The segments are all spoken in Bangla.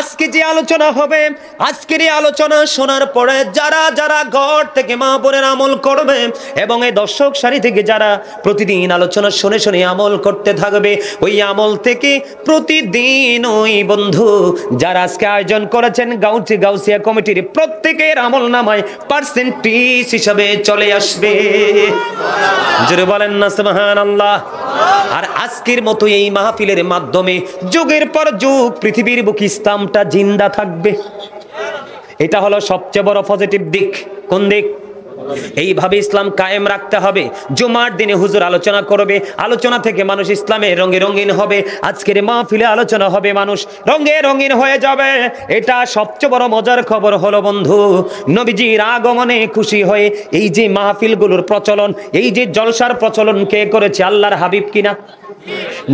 আজকে যে আলোচনা হবে আজকের এই আলোচনা শোনার পরে যারা যারা ঘর থেকে মা বোনের আমল করবে এবং এই দর্শক সারি থেকে যারা প্রতিদিন আলোচনা শুনে শুনে আমল করতে থাকবে ওই আমল থেকে প্রতিদিন ওই বন্ধু যারা আজকে আয়োজন করেছেন গাউটি গাউসিয়া কমিটির প্রত্যেকের আমল নামায় পার্সেন্টেজ হিসাবে চলে আসবে জোরে বলেন না সুবহান আল্লাহ আর আজকের মতো এই মাহফিলের মাধ্যমে যুগের পর যুগ পৃথিবীর বুক ইসলামটা জিন্দা থাকবে এটা হলো সবচেয়ে বড় পজিটিভ দিক কোন দিক এইভাবে ইসলাম কায়েম রাখতে হবে জুমার দিনে হুজুর আলোচনা করবে আলোচনা থেকে মানুষ ইসলামে রঙে রঙিন হবে আজকের মাহফিলে আলোচনা হবে মানুষ রঙে রঙিন হয়ে যাবে এটা সবচেয়ে বড় মজার খবর হলো বন্ধু নবীজির আগমনে খুশি হয়ে এই যে মাহফিলগুলোর প্রচলন এই যে জলসার প্রচলন কে করেছে আল্লাহর হাবিব কিনা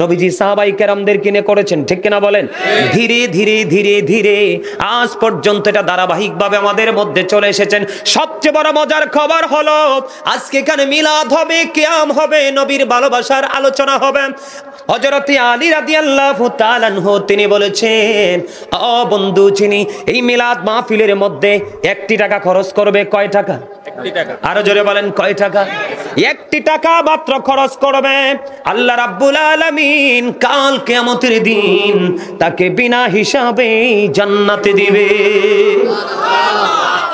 নবীজি সাহাবাই কেরামদের কিনে করেছেন ঠিক কিনা বলেন ধীরে ধীরে ধীরে ধীরে আজ পর্যন্ত এটা ধারাবাহিকভাবে আমাদের মধ্যে চলে এসেছেন সবচেয়ে বড় মজার খবর সবার হলো আজকে এখানে মিলাদ হবে কেয়াম হবে নবীর ভালোবাসার আলোচনা হবে হজরতে আলী রাদি আল্লাহ তিনি বলেছেন অ বন্ধু চিনি এই মিলাদ মাহফিলের মধ্যে একটি টাকা খরচ করবে কয় টাকা আরো জোরে বলেন কয় টাকা একটি টাকা মাত্র খরচ করবে আল্লাহ রাব্বুল কাল দিন তাকে বিনা হিসাবে জান্নাতে দিবে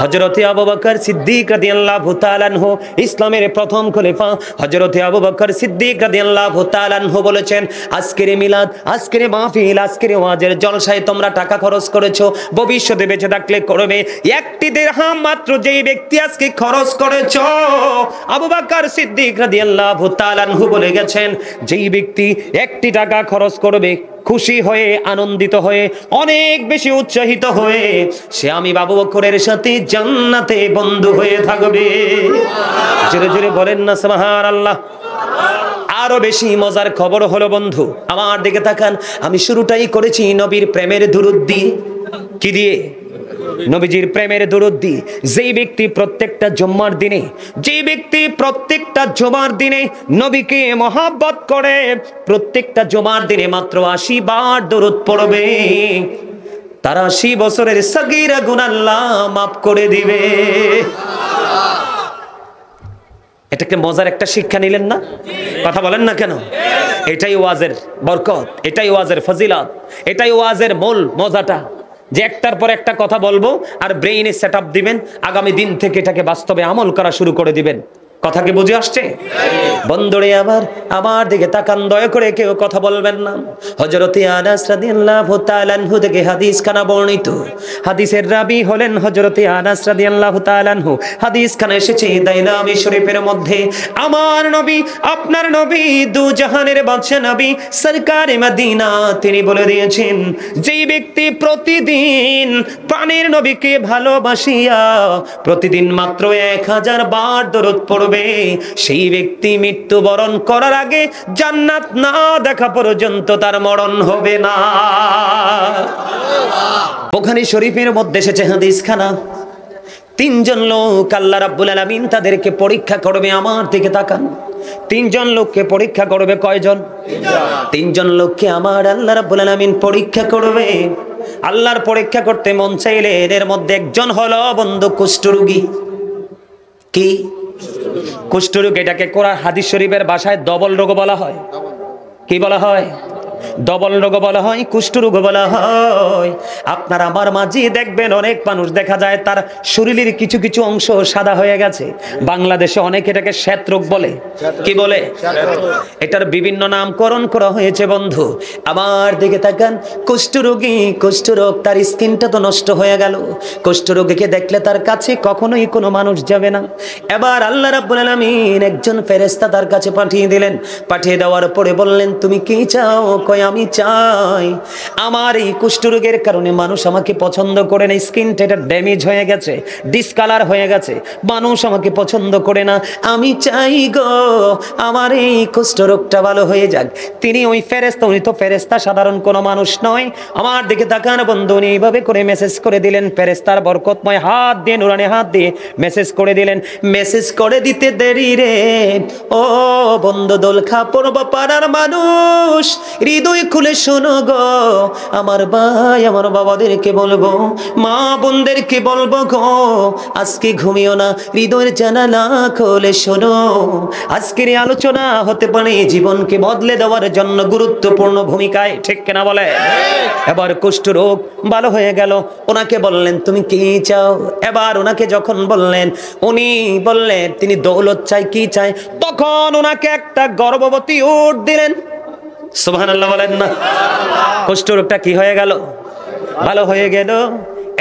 হজরতে আবু বকর সিদ্দিক রাদিয়াল্লাহু তাআলা ইসলামের প্রথম খলিফা হজরতে আবু বকর সিদ্দিক রাদিয়াল্লাহু বলেছেন আজকের মিলাদ আজকের মাহফিল আজকের ওয়াজের জলসায় তোমরা টাকা খরচ করেছো ভবিষ্যতে বেঁচে থাকলে করবে একটি হাম মাত্র যেই ব্যক্তি আজকে খরচ করেছ আবু বাকর সিদ্দিক রাদিয়াল্লাহু তাআলাহু বলে গেছেন যেই ব্যক্তি একটি টাকা খরচ করবে খুশি হয়ে আনন্দিত হয়ে অনেক বেশি উৎসাহিত হয়ে সে আমি বাবু বকরের সাথে জান্নাতে বন্ধু হয়ে থাকবে জোরে জোরে বলেন না সাহার আল্লাহ আরো বেশি মজার খবর হলো বন্ধু আমার দিকে তাকান আমি শুরুটাই করেছি নবীর প্রেমের দুরুদ্দি কি দিয়ে নবীজির প্রেমের দি যেই ব্যক্তি প্রত্যেকটা জুম্মার দিনে যে ব্যক্তি প্রত্যেকটা জুমার দিনে নবীকে মহাব্বত করে প্রত্যেকটা জুমার দিনে মাত্র আশি বার দরুদ পড়বে তার আশি বছরের সগিরা গুনাল্লাহ মাফ করে দিবে এটাকে মজার একটা শিক্ষা নিলেন না কথা বলেন না কেন এটাই ওয়াজের বরকত এটাই ওয়াজের ফজিলত এটাই ওয়াজের মূল মজাটা যে একটার পর একটা কথা বলবো আর ব্রেইনে সেট দিবেন আগামী দিন থেকে এটাকে বাস্তবে আমল করা শুরু করে দিবেন কথা কি বুঝে আসছে বন্ধুরে আবার আমার দিকে তাকান দয়া করে কেউ কথা বলবেন না হজরতে আনাস রাদিয়াল্লাহু তাআলা আনহু থেকে হাদিস খানা বর্ণিত হাদিসের রাবি হলেন হজরতে আনাস রাদিয়াল্লাহু তাআলা আনহু হাদিস খানা এসেছে দাইলামি শরীফের মধ্যে আমার নবী আপনার নবী দু জাহানের বাদশা নবী সরকারে মদিনা তিনি বলে দিয়েছেন যে ব্যক্তি প্রতিদিন পানির নবীকে ভালোবাসিয়া প্রতিদিন মাত্র 1000 বার দরুদ পড়ে করবে সেই ব্যক্তি মৃত্যু বরণ করার আগে জান্নাত না দেখা পর্যন্ত তার মরণ হবে না ওখানে শরীফের মধ্যে এসেছে খানা তিনজন লোক আল্লাহ রাব্বুল আলামিন তাদেরকে পরীক্ষা করবে আমার দিকে তাকান তিনজন লোককে পরীক্ষা করবে কয়জন তিনজন লোককে আমার আল্লাহ রাব্বুল আলামিন পরীক্ষা করবে আল্লাহর পরীক্ষা করতে মন চাইলে এদের মধ্যে একজন হলো বন্ধু কুষ্ঠরোগী কি কুষ্ঠরোগ এটাকে কোরআন হাদিস শরীফের বাসায় ডবল রোগ বলা হয় কি বলা হয় ডবল রোগ বলা হয় কুষ্ঠ রোগ বলা হয় আপনার আমার মাঝে দেখবেন অনেক মানুষ দেখা যায় তার শরীরের কিছু কিছু অংশ সাদা হয়ে গেছে বাংলাদেশে অনেক এটাকে শ্বেত রোগ বলে কি বলে এটার বিভিন্ন নামকরণ করা হয়েছে বন্ধু আমার দিকে তাকান কুষ্ঠরোগী কুষ্ঠরোগ তার স্কিনটা তো নষ্ট হয়ে গেল কুষ্ঠরোগীকে দেখলে তার কাছে কখনোই কোনো মানুষ যাবে না এবার আল্লাহ রাব্বুল আলামিন একজন ফেরেস্তা তার কাছে পাঠিয়ে দিলেন পাঠিয়ে দেওয়ার পরে বললেন তুমি কি চাও কয় আমি চাই আমার এই কুষ্ঠরোগের কারণে মানুষ আমাকে পছন্দ করে না স্কিন এটা ড্যামেজ হয়ে গেছে ডিসকালার হয়ে গেছে মানুষ আমাকে পছন্দ করে না আমি চাই গো আমার এই কুষ্ঠরোগটা ভালো হয়ে যাক তিনি ওই ফেরেস্তা উনি তো ফেরেস্তা সাধারণ কোনো মানুষ নয় আমার দিকে তাকান বন্ধু উনি এইভাবে করে মেসেজ করে দিলেন ফেরেস্তার বরকতময় হাত দিয়ে নুরানে হাত দিয়ে মেসেজ করে দিলেন মেসেজ করে দিতে দেরি রে ও বন্ধু দোল খা পড়বা পাড়ার মানুষ হৃদয় খুলে শোনো গো আমার ভাই আমার বাবাদেরকে বলবো মা বোনদেরকে বলবো গো আজকে ঘুমিও না হৃদয়ের জানালা খুলে শোনো আজকের আলোচনা হতে পারে জীবনকে বদলে দেওয়ার জন্য গুরুত্বপূর্ণ ভূমিকায় ঠিক কেনা বলে এবার কুষ্ঠ রোগ ভালো হয়ে গেল ওনাকে বললেন তুমি কি চাও এবার ওনাকে যখন বললেন উনি বললেন তিনি দৌলত চাই কি চাই তখন ওনাকে একটা গর্ভবতী উঠ দিলেন সোহান আল্লাহ বলেন না রোগটা কি হয়ে গেল ভালো হয়ে গেল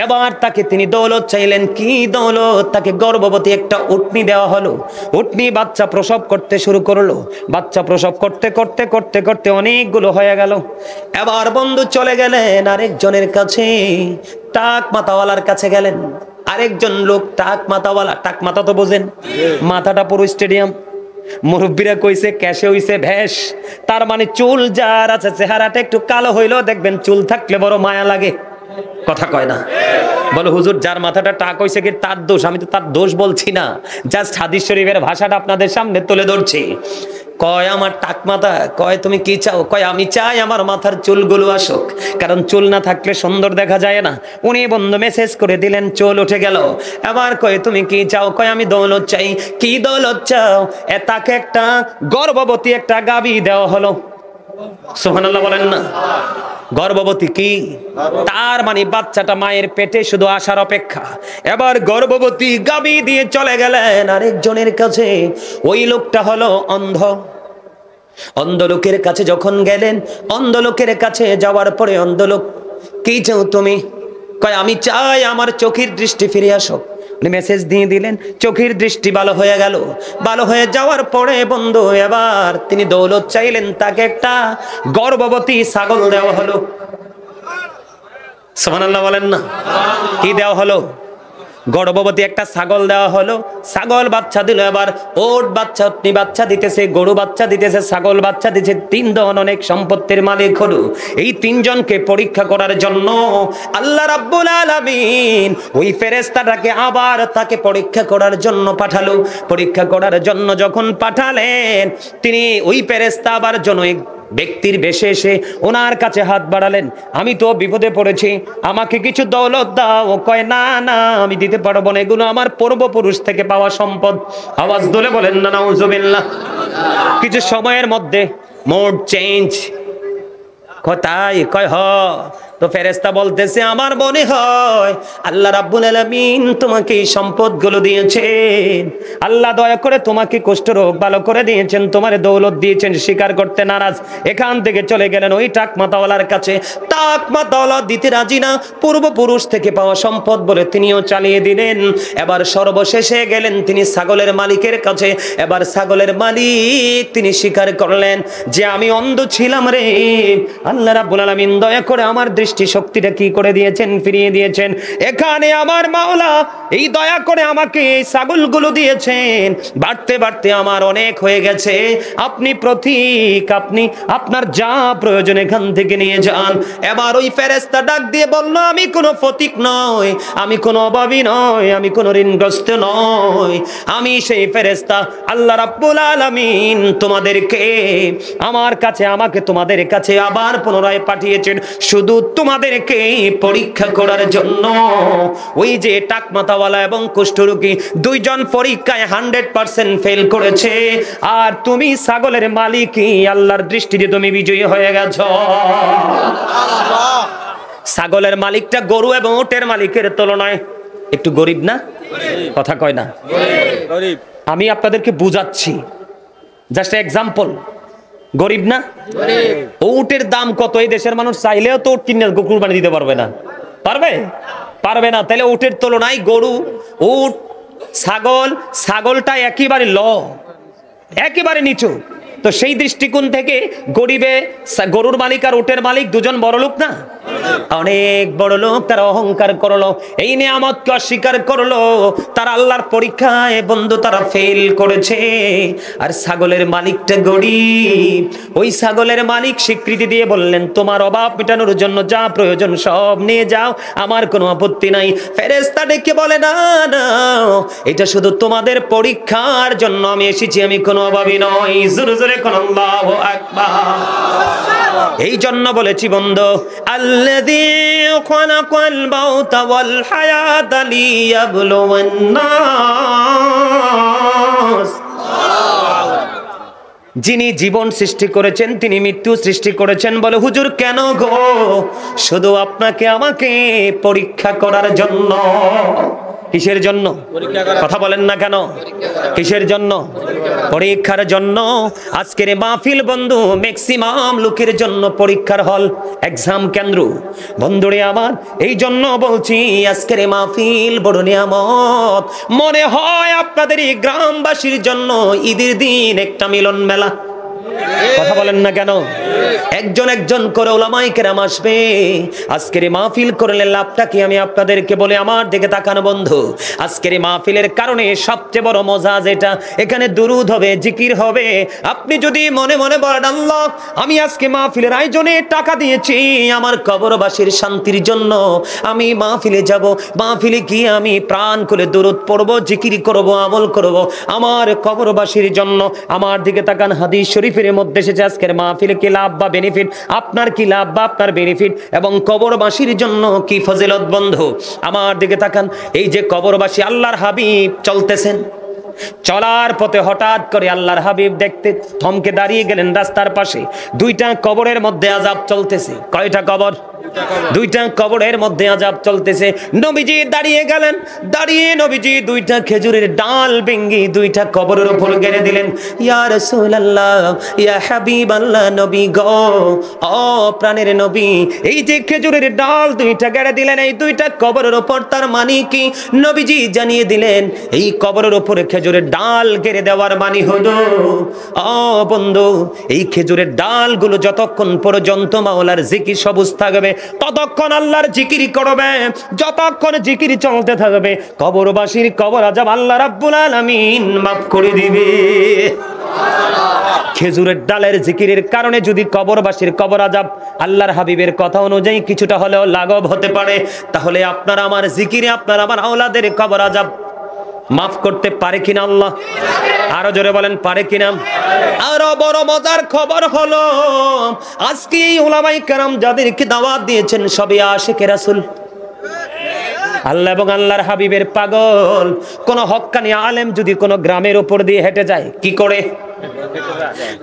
এবার তাকে তিনি দৌলত চাইলেন কি দৌলত তাকে গর্ভবতী একটা উটনি দেওয়া হলো উটনি বাচ্চা প্রসব করতে শুরু করলো বাচ্চা প্রসব করতে করতে করতে করতে অনেকগুলো হয়ে গেল এবার বন্ধু চলে গেলেন আরেকজনের কাছে টাক মাতাওয়ালার কাছে গেলেন আরেকজন লোক টাক মাতাওয়ালা টাক মাথা তো বোঝেন মাথাটা পুরো স্টেডিয়াম মুরব্বীরা কইছে ক্যাশে হইছে ভেষ তার মানে চুল যার আছে চেহারাটা একটু কালো হইলো দেখবেন চুল থাকলে বড় মায়া লাগে কথা কয় না বলো হুজুর যার মাথাটা টাক হয়েছে কি তার দোষ আমি তো তার দোষ বলছি না জাস্ট হাদিস শরীফের ভাষাটা আপনাদের সামনে তুলে ধরছি কয় আমার টাক মাথা কয় তুমি কি চাও কয় আমি চাই আমার মাথার চুলগুলো আসুক কারণ চুল না থাকলে সুন্দর দেখা যায় না উনি বন্ধু মেসেজ করে দিলেন চুল উঠে গেল আবার কয় তুমি কি চাও কয় আমি দৌলত চাই কি দৌলত চাও এ তাকে একটা গর্ভবতী একটা গাবি দেওয়া হলো সোহানাল্লাহ বলেন না গর্ভবতী কি তার মানে বাচ্চাটা মায়ের পেটে শুধু আসার অপেক্ষা এবার গর্ভবতী গাবি দিয়ে চলে গেলেন আরেকজনের কাছে ওই লোকটা হলো অন্ধ অন্ধলোকের কাছে যখন গেলেন অন্ধলোকের কাছে যাওয়ার পরে অন্ধলোক কি চাও তুমি কয় আমি চাই আমার চোখের দৃষ্টি ফিরে আসো উনি মেসেজ দিয়ে দিলেন চোখের দৃষ্টি ভালো হয়ে গেল ভালো হয়ে যাওয়ার পরে বন্ধু এবার তিনি দৌলত চাইলেন তাকে একটা গর্ভবতী ছাগল দেওয়া হলো সোহানাল্লাহ বলেন না কি দেওয়া হলো গর্ভবতী একটা ছাগল দেওয়া হলো ছাগল বাচ্চা দিল এবার ওট বাচ্চা আপনি বাচ্চা দিতেছে গরু বাচ্চা দিতেছে ছাগল বাচ্চা দিতেছে তিনজন অনেক সম্পত্তির মালিক হলো এই তিনজনকে পরীক্ষা করার জন্য আল্লাহ রাব্বুল আলামিন ওই ফেরেস্তাটাকে আবার তাকে পরীক্ষা করার জন্য পাঠালো পরীক্ষা করার জন্য যখন পাঠালেন তিনি ওই ফেরেস্তা আবার জন্য ব্যক্তির বেশে এসে ওনার কাছে হাত বাড়ালেন আমি তো বিপদে পড়েছি আমাকে কিছু দৌলত দাও কয় না না আমি দিতে পারবো না এগুলো আমার পূর্বপুরুষ থেকে পাওয়া সম্পদ আওয়াজ দোলে বলেন না নাউজুবিল্লাহ কিছু সময়ের মধ্যে মোড চেঞ্জ কথাই কয় হ তো ফেরেস্তা বলতেছে আমার মনে হয় আল্লাহ রাব্বুল আলামিন তোমাকে এই সম্পদগুলো দিয়েছেন আল্লাহ দয়া করে তোমাকে কষ্ট রোগ ভালো করে দিয়েছেন তোমার দৌলত দিয়েছেন স্বীকার করতে নারাজ এখান থেকে চলে গেলেন ওই টাক মাতাওয়ালার কাছে টাক মাতাওয়ালা দিতে রাজি না পূর্বপুরুষ থেকে পাওয়া সম্পদ বলে তিনিও চালিয়ে দিলেন এবার সর্বশেষে গেলেন তিনি ছাগলের মালিকের কাছে এবার ছাগলের মালিক তিনি স্বীকার করলেন যে আমি অন্ধ ছিলাম রে আল্লাহ রাব্বুল আলামিন দয়া করে আমার শক্তিটা কি করে দিয়েছেন ফিরিয়ে দিয়েছেন এখানে আমার মাওলা এই দয়া করে আমাকে এই ছাগলগুলো দিয়েছেন বাড়তে বাড়তে আমার অনেক হয়ে গেছে আপনি প্রতীক আপনি আপনার যা প্রয়োজন এখান থেকে নিয়ে যান এবার ওই ফেরেস্তা ডাক দিয়ে বলল আমি কোনো ফতিক নয় আমি কোনো অভাবী নয় আমি কোনো ঋণগ্রস্ত নয় আমি সেই ফেরেস্তা আল্লাহ রাব্বুল আলামিন তোমাদেরকে আমার কাছে আমাকে তোমাদের কাছে আবার পুনরায় পাঠিয়েছেন শুধু তোমাদেরকে পরীক্ষা করার জন্য ওই যে টাকমাতাওয়ালা এবং কুষ্ঠরোগী দুইজন পরীক্ষায় হান্ড্রেড পার্সেন্ট ফেল করেছে আর তুমি ছাগলের মালিকই আল্লাহর দৃষ্টিতে তুমি বিজয়ী হয়ে গেছ ছাগলের মালিকটা গরু এবং ওটের মালিকের তুলনায় একটু গরিব না কথা কয় না আমি আপনাদেরকে বুঝাচ্ছি জাস্ট এক্সাম্পল গরিব না উটের দাম কত এই দেশের মানুষ চাইলেও তো উট কিনে কুরবানি দিতে পারবে না পারবে পারবে না তাহলে উটের তুলনায় গরু উট ছাগল ছাগলটা একেবারে ল একেবারে নিচু তো সেই দৃষ্টিকোণ থেকে গরিবে গরুর মালিক আর উটের মালিক দুজন বড় লোক না অনেক বড় লোক তার অহংকার করলো এই নিয়ামতকে অস্বীকার করলো তার আল্লাহর পরীক্ষায় বন্ধু তারা ফেল করেছে আর ছাগলের মালিকটা গরিব ওই ছাগলের মালিক স্বীকৃতি দিয়ে বললেন তোমার অভাব মেটানোর জন্য যা প্রয়োজন সব নিয়ে যাও আমার কোনো আপত্তি নাই ফেরেস্তা ডেকে বলে না না এটা শুধু তোমাদের পরীক্ষার জন্য আমি এসেছি আমি কোনো অভাবই নয় জোরে জোরে এই জন্য বলেছি যিনি জীবন সৃষ্টি করেছেন তিনি মৃত্যু সৃষ্টি করেছেন বলে হুজুর কেন গো শুধু আপনাকে আমাকে পরীক্ষা করার জন্য কিসের জন্য কথা বলেন না কেন কিসের জন্য পরীক্ষার জন্য আজকের মাহফিল বন্ধু ম্যাক্সিমাম লোকের জন্য পরীক্ষার হল এক্সাম কেন্দ্র বন্ধুরে আমার এই জন্য বলছি আজকের মাহফিল বড় নিয়ামত মনে হয় আপনাদের এই গ্রামবাসীর জন্য ঈদের দিন একটা মিলন মেলা কথা বলেন না কেন একজন একজন করে ওলামাই কেরাম আসবে আজকের মাহফিল করলে লাভটা কি আমি আপনাদেরকে বলে আমার দিকে তাকানো বন্ধু আজকের মাহফিলের কারণে সবচেয়ে বড় মজা যেটা এখানে দুরুদ হবে জিকির হবে আপনি যদি মনে মনে বলেন আল্লাহ আমি আজকে মাহফিলের আয়োজনে টাকা দিয়েছি আমার কবরবাসীর শান্তির জন্য আমি মাহফিলে যাব মাহফিলে কি আমি প্রাণ করে দুরুদ পড়ব জিকির করব আমল করব আমার কবরবাসীর জন্য আমার দিকে তাকান হাদিস শরীফ বেনিফিটের মধ্যে এসেছে আজকের মাহফিলে কি লাভ বা বেনিফিট আপনার কি লাভ বা আপনার বেনিফিট এবং কবরবাসীর জন্য কি ফজিলত বন্ধু আমার দিকে তাকান এই যে কবরবাসী আল্লাহর হাবিব চলতেছেন চলার পথে হঠাৎ করে আল্লাহর হাবিব দেখতে থমকে দাঁড়িয়ে গেলেন রাস্তার পাশে দুইটা কবরের মধ্যে আজাব চলতেছে কয়টা কবর দুইটা কবরের মধ্যে আজাব চলতেছে নবীজি দাঁড়িয়ে গেলেন দাঁড়িয়ে নবীজি দুইটা খেজুরের ডাল বেঙ্গি দুইটা কবরের উপর গেড়ে দিলেন ইয়া রাসূলুল্লাহ ইয়া হাবিবাল্লাহ নবী গো ও প্রাণের নবী এই যে খেজুরের ডাল দুইটা গেড়ে দিলেন এই দুইটা কবরের উপর তার মানে কি নবীজি জানিয়ে দিলেন এই কবরের উপরে খেজুর খেজুরের ডাল কেড়ে দেওয়ার বাণী হলো ও বন্ধু এই খেজুরের ডালগুলো যতক্ষণ পর্যন্ত মাওলার জিকির সবুজ থাকবে ততক্ষণ আল্লাহর জিকির করবে যতক্ষণ জিকির চলতে থাকবে কবরবাসীর কবর আজাব আল্লাহ রাব্বুল আলামিন মাফ করে দিবে খেজুরের ডালের জিকিরের কারণে যদি কবরবাসীর কবর আজাব আল্লাহর হাবিবের কথা অনুযায়ী কিছুটা হলেও লাঘব হতে পারে তাহলে আপনার আমার জিকিরে আপনার আমার আওলাদের কবর আজাব মাফ করতে পারে কিনা আল্লাহ আরো জোরে বলেন পারে কিনা আরো বড় মজার খবর হলো আজকে এই ওলামাই কারাম যাদেরকে দাওয়াত দিয়েছেন সবই আশেখ রাসুল আল্লাহ এবং আল্লাহর হাবিবের পাগল কোন হকানি আলেম যদি কোনো গ্রামের উপর দিয়ে হেঁটে যায় কি করে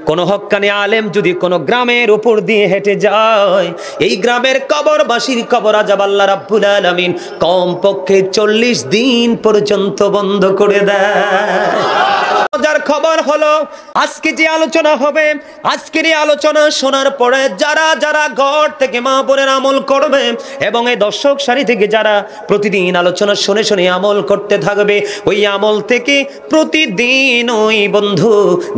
কোন হকানি আলেম যদি কোন গ্রামের উপর দিয়ে হেঁটে যায় এই গ্রামের কবরবাসীর কবর আজাব আল্লাহ রাব্বুল আলামিন কমপক্ষে চল্লিশ দিন পর্যন্ত বন্ধ করে দেয় মজার খবর হলো আজকে যে আলোচনা হবে আজকের আলোচনা শোনার পরে যারা যারা ঘর থেকে মা বোনের আমল করবে এবং এই দর্শক সারি থেকে যারা প্রতিদিন আলোচনা শুনে শুনে আমল করতে থাকবে ওই আমল থেকে প্রতিদিন ওই বন্ধু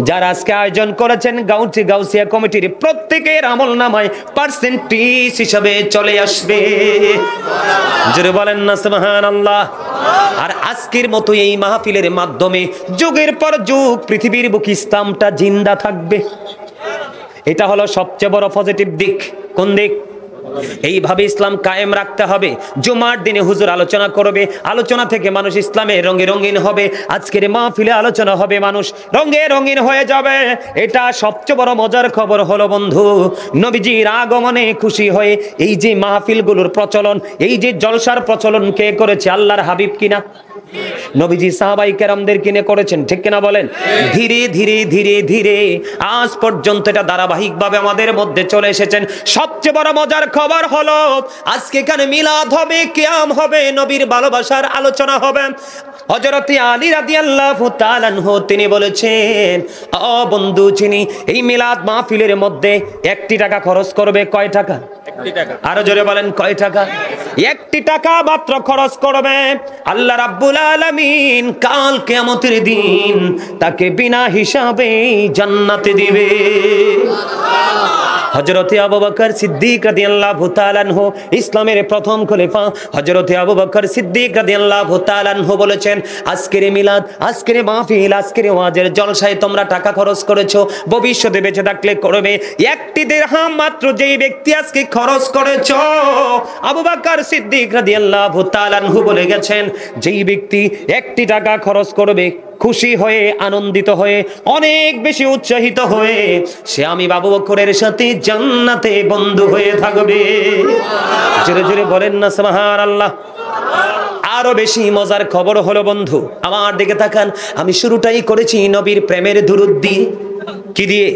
যারা আজকে আয়োজন করেছেন গাউটি গাউসিয়া কমিটির প্রত্যেকের আমল নামায় পার্সেন্টেজ হিসাবে চলে আসবে জোরে বলেন না সুবহানাল্লাহ আর আজকের মতো এই মাহফিলের মাধ্যমে যুগের পর যুগ পৃথিবীর বুক ইসলামটা জিন্দা থাকবে এটা হলো সবচেয়ে বড় পজিটিভ দিক কোন দিক এইভাবে ইসলাম কায়েম রাখতে হবে জুমার দিনে হুজুর আলোচনা করবে আলোচনা থেকে মানুষ ইসলামে রঙে রঙিন হবে আজকের মাহফিলে আলোচনা হবে মানুষ রঙে রঙিন হয়ে যাবে এটা সবচেয়ে বড় মজার খবর হলো বন্ধু নবীজির আগমনে খুশি হয়ে এই যে মাহফিলগুলোর প্রচলন এই যে জলসার প্রচলন কে করেছে আল্লাহর হাবিব কিনা নবীজি সাহাবাই কেরামদের কিনে করেছেন ঠিক কিনা বলেন ধীরে ধীরে ধীরে ধীরে আজ পর্যন্ত এটা ধারাবাহিকভাবে আমাদের মধ্যে চলে এসেছেন সবচেয়ে বড় মজার খবর হলো আজকে এখানে মিলাদ হবে কিয়াম হবে নবীর ভালোবাসার আলোচনা হবে হজরত আলী রাদিয়াল্লাহু তাআলা তিনি বলেছেন অ বন্ধু চিনি এই মিলাদ মাহফিলের মধ্যে একটি টাকা খরচ করবে কয় টাকা আরো জোরে বলেন কয় টাকা একটি টাকা মাত্র খরচ করবে আল্লাহ রাব্বুল আলামিন কাল কিয়ামতের দিন তাকে বিনা হিসাবে জান্নাতে দিবে আবু বকর সিদ্দিক রাদিয়াল্লাহু তাআলা আনহু ইসলামের প্রথম খলিফা আবু বকর সিদ্দিক রাদিয়াল্লাহু তাআলা আনহু বলেছেন আজকের মিলাদ আজকের মাহফিল আজকের ওয়াজের জলসায় তোমরা টাকা খরচ করেছো ভবিষ্যতে বেঁচে থাকলে করবে একটি দেড়হাম মাত্র যেই ব্যক্তি আজকে খরচ করেছ আবু বাকর সিদ্দিক রাদিয়াল্লাহু তাআলা আনহু বলে গেছেন যেই ব্যক্তি একটি টাকা খরচ করবে খুশি হয়ে আনন্দিত হয়ে অনেক বেশি উৎসাহিত হয়ে সে আমি বাবু বকরের সাথে জান্নাতে বন্ধু হয়ে থাকবে জোরে জোরে বলেন না সাহার আল্লাহ আরো বেশি মজার খবর হলো বন্ধু আমার দিকে তাকান আমি শুরুটাই করেছি নবীর প্রেমের দুরুদ্দি কি দিয়ে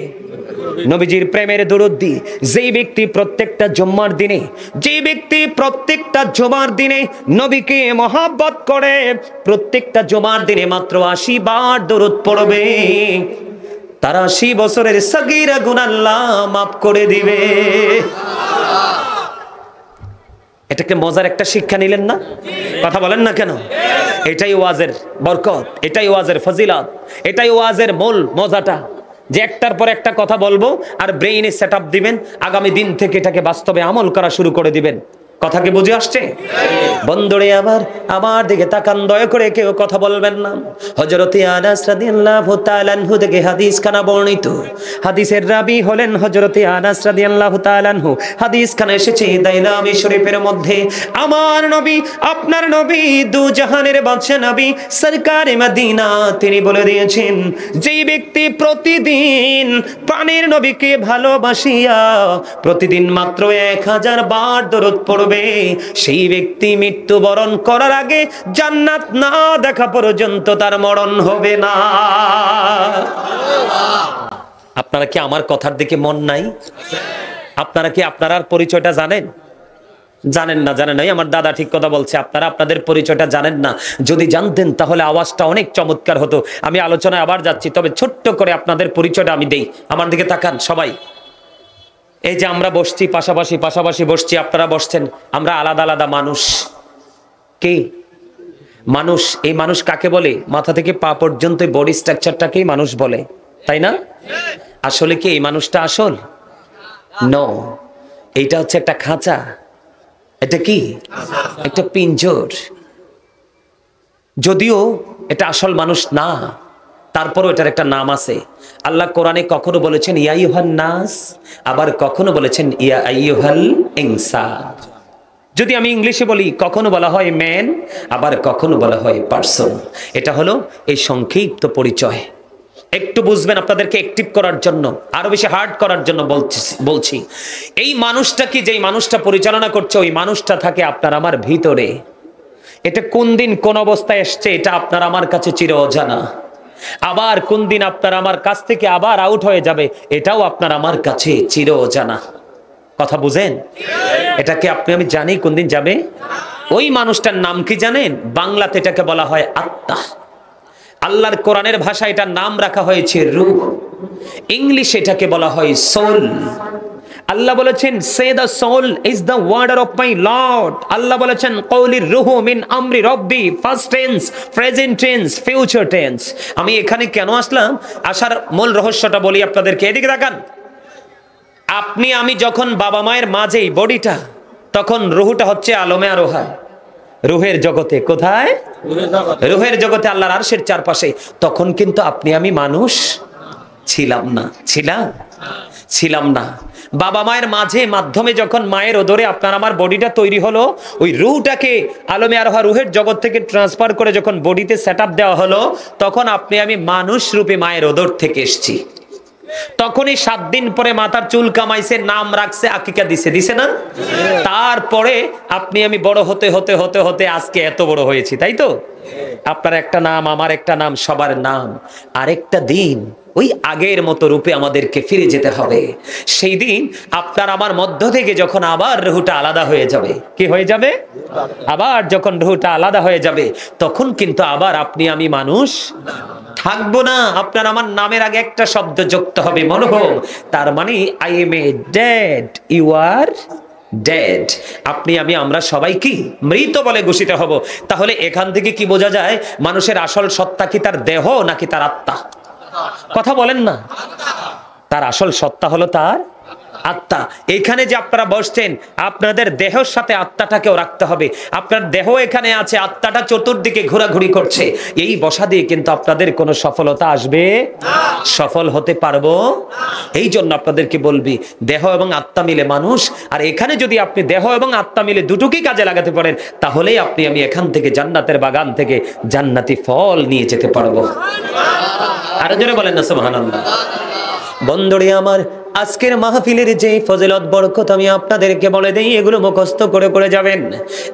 নবীজির প্রেমের দিয়ে যেই ব্যক্তি প্রত্যেকটা জুম্মার দিনে যে ব্যক্তি প্রত্যেকটা জমার দিনে নবীকে মহাব্বত করে প্রত্যেকটা জমার দিনে মাত্র আশি বার দরুদ পড়বে তার আশি বছরের সগিরা গুনাল্লাহ মাফ করে দিবে এটাকে মজার একটা শিক্ষা নিলেন না কথা বলেন না কেন এটাই ওয়াজের বরকত এটাই ওয়াজের ফজিলাত এটাই ওয়াজের মূল মজাটা যে একটার পর একটা কথা বলবো আর ব্রেইনে সেট দিবেন আগামী দিন থেকে এটাকে বাস্তবে আমল করা শুরু করে দিবেন কথা কি বুঝে আসছে বন্ধুরে আবার আমার দিকে তাকান দয়া করে কেউ কথা বলবেন না হযরত আনাস রাদিয়াল্লাহু তাআলা আনহু থেকে হাদিস খানা বর্ণিত হাদিসের রাবি হলেন হযরত আনাস রাদিয়াল্লাহু তাআলা আনহু হাদিস খানা এসেছে দাইলামি শরীফের মধ্যে আমার নবী আপনার নবী দু জাহানের বাদশা নবী সরকারে মদিনা তিনি বলে দিয়েছেন যে ব্যক্তি প্রতিদিন প্রাণের নবীকে ভালোবাসিয়া প্রতিদিন মাত্র 1000 বার দরুদ পড়বে করবে সেই ব্যক্তি মৃত্যু বরণ করার আগে জান্নাত না দেখা পর্যন্ত তার মরণ হবে না আপনারা কি আমার কথার দিকে মন নাই আপনারা কি আপনার পরিচয়টা জানেন জানেন না জানেন আমার দাদা ঠিক কথা বলছে আপনারা আপনাদের পরিচয়টা জানেন না যদি জানতেন তাহলে আওয়াজটা অনেক চমৎকার হতো আমি আলোচনায় আবার যাচ্ছি তবে ছোট্ট করে আপনাদের পরিচয়টা আমি দেই আমার দিকে তাকান সবাই এই যে আমরা বসছি পাশাপাশি পাশাপাশি বসছি আপনারা বসছেন আমরা আলাদা আলাদা মানুষ কি মানুষ এই মানুষ কাকে বলে মাথা থেকে পা পর্যন্ত বডি স্ট্রাকচারটাকেই মানুষ বলে তাই না আসলে কি এই মানুষটা আসল ন এইটা হচ্ছে একটা খাঁচা এটা কি একটা পিঞ্জর যদিও এটা আসল মানুষ না তারপরও এটার একটা নাম আছে আল্লাহ কোরআনে কখনো বলেছেন ইয়াইহান নাস আবার কখনো বলেছেন ইয়াল আইহাল যদি আমি ইংলিশে বলি কখনো বলা হয় ম্যান আবার কখনো বলা হয় পার্সন এটা হলো এই সংক্ষিপ্ত পরিচয় একটু বুঝবেন আপনাদেরকে অ্যাক্টিভ করার জন্য আরো বেশি হার্ড করার জন্য বলছি এই মানুষটা কি যেই মানুষটা পরিচালনা করছে ওই মানুষটা থাকে আপনার আমার ভিতরে এটা কোন দিন কোন অবস্থায় এসছে এটা আপনার আমার কাছে চির অজানা আবার কোন দিন আপনার আমার কাছ থেকে আবার আউট হয়ে যাবে এটাও আপনার আমার কাছে চির জানা কথা বুঝেন এটাকে আপনি আমি জানি কোন দিন যাবে ওই মানুষটার নাম কি জানেন বাংলাতে এটাকে বলা হয় আত্মা আল্লাহর কোরআনের ভাষা এটা নাম রাখা হয়েছে রু ইংলিশে এটাকে বলা হয় সোল আল্লাহ বলেছেন say the soul is the order of my lord Allah বলেছেন কৌলির রুহু মিন আমরি রব্বি first tense present tense future tense আমি এখানে কেন আসলাম আসার মূল রহস্যটা বলি আপনাদেরকে এদিকে দেখান আপনি আমি যখন বাবা মায়ের মাঝেই বডিটা তখন রুহুটা হচ্ছে আলমে আরোহায় রুহের জগতে কোথায় রুহের জগতে আল্লাহর আরশের চারপাশে তখন কিন্তু আপনি আমি মানুষ ছিলাম না ছিলাম ছিলাম না বাবা মায়ের মাঝে মাধ্যমে যখন মায়ের ওদরে আপনার আমার বডিটা তৈরি হলো ওই রুটাকে আলমে আরোহা রুহের জগৎ থেকে ট্রান্সফার করে যখন বডিতে সেট দেওয়া হলো তখন আপনি আমি মানুষ রূপে মায়ের ওদর থেকে এসছি তখনই সাত দিন পরে মাথার চুল কামাইছে নাম রাখছে আকিকা দিছে দিছে না তারপরে আপনি আমি বড় হতে হতে হতে হতে আজকে এত বড় হয়েছি তাই তো আপনার একটা নাম আমার একটা নাম সবার নাম আরেকটা দিন ওই আগের মতো রূপে আমাদেরকে ফিরে যেতে হবে সেই দিন আপনার আমার মধ্য থেকে যখন আবার রুহুটা আলাদা হয়ে যাবে কি হয়ে যাবে আবার যখন রুহুটা আলাদা হয়ে যাবে তখন কিন্তু আবার আপনি আমি মানুষ থাকবো না আপনার আমার নামের আগে একটা শব্দ যুক্ত হবে মনোভব তার মানে I am a dead you are dead আপনি আমি আমরা সবাই কি মৃত বলে ঘোষিত হব তাহলে এখান থেকে কি বোঝা যায় মানুষের আসল সত্তা কি তার দেহ নাকি তার আত্মা কথা বলেন না তার আসল সত্তা হলো তার আত্মা এখানে যে আপনারা বসছেন আপনাদের দেহের সাথে আত্মাটাকেও রাখতে হবে আপনার দেহ এখানে আছে আত্মাটা চতুর্দিকে ঘোরাঘুরি করছে এই বসা দিয়ে কিন্তু আপনাদের কোনো সফলতা আসবে সফল হতে পারবো এই জন্য আপনাদেরকে বলবি দেহ এবং আত্মা মিলে মানুষ আর এখানে যদি আপনি দেহ এবং আত্মা মিলে দুটোকেই কাজে লাগাতে পারেন তাহলেই আপনি আমি এখান থেকে জান্নাতের বাগান থেকে জান্নাতি ফল নিয়ে যেতে পারবো আরো জনে বলেন না সোহান বন্ধুরে আমার আজকের মাহফিলের যে ফজলত বরকত আমি আপনাদেরকে বলে দেই এগুলো মুখস্থ করে করে যাবেন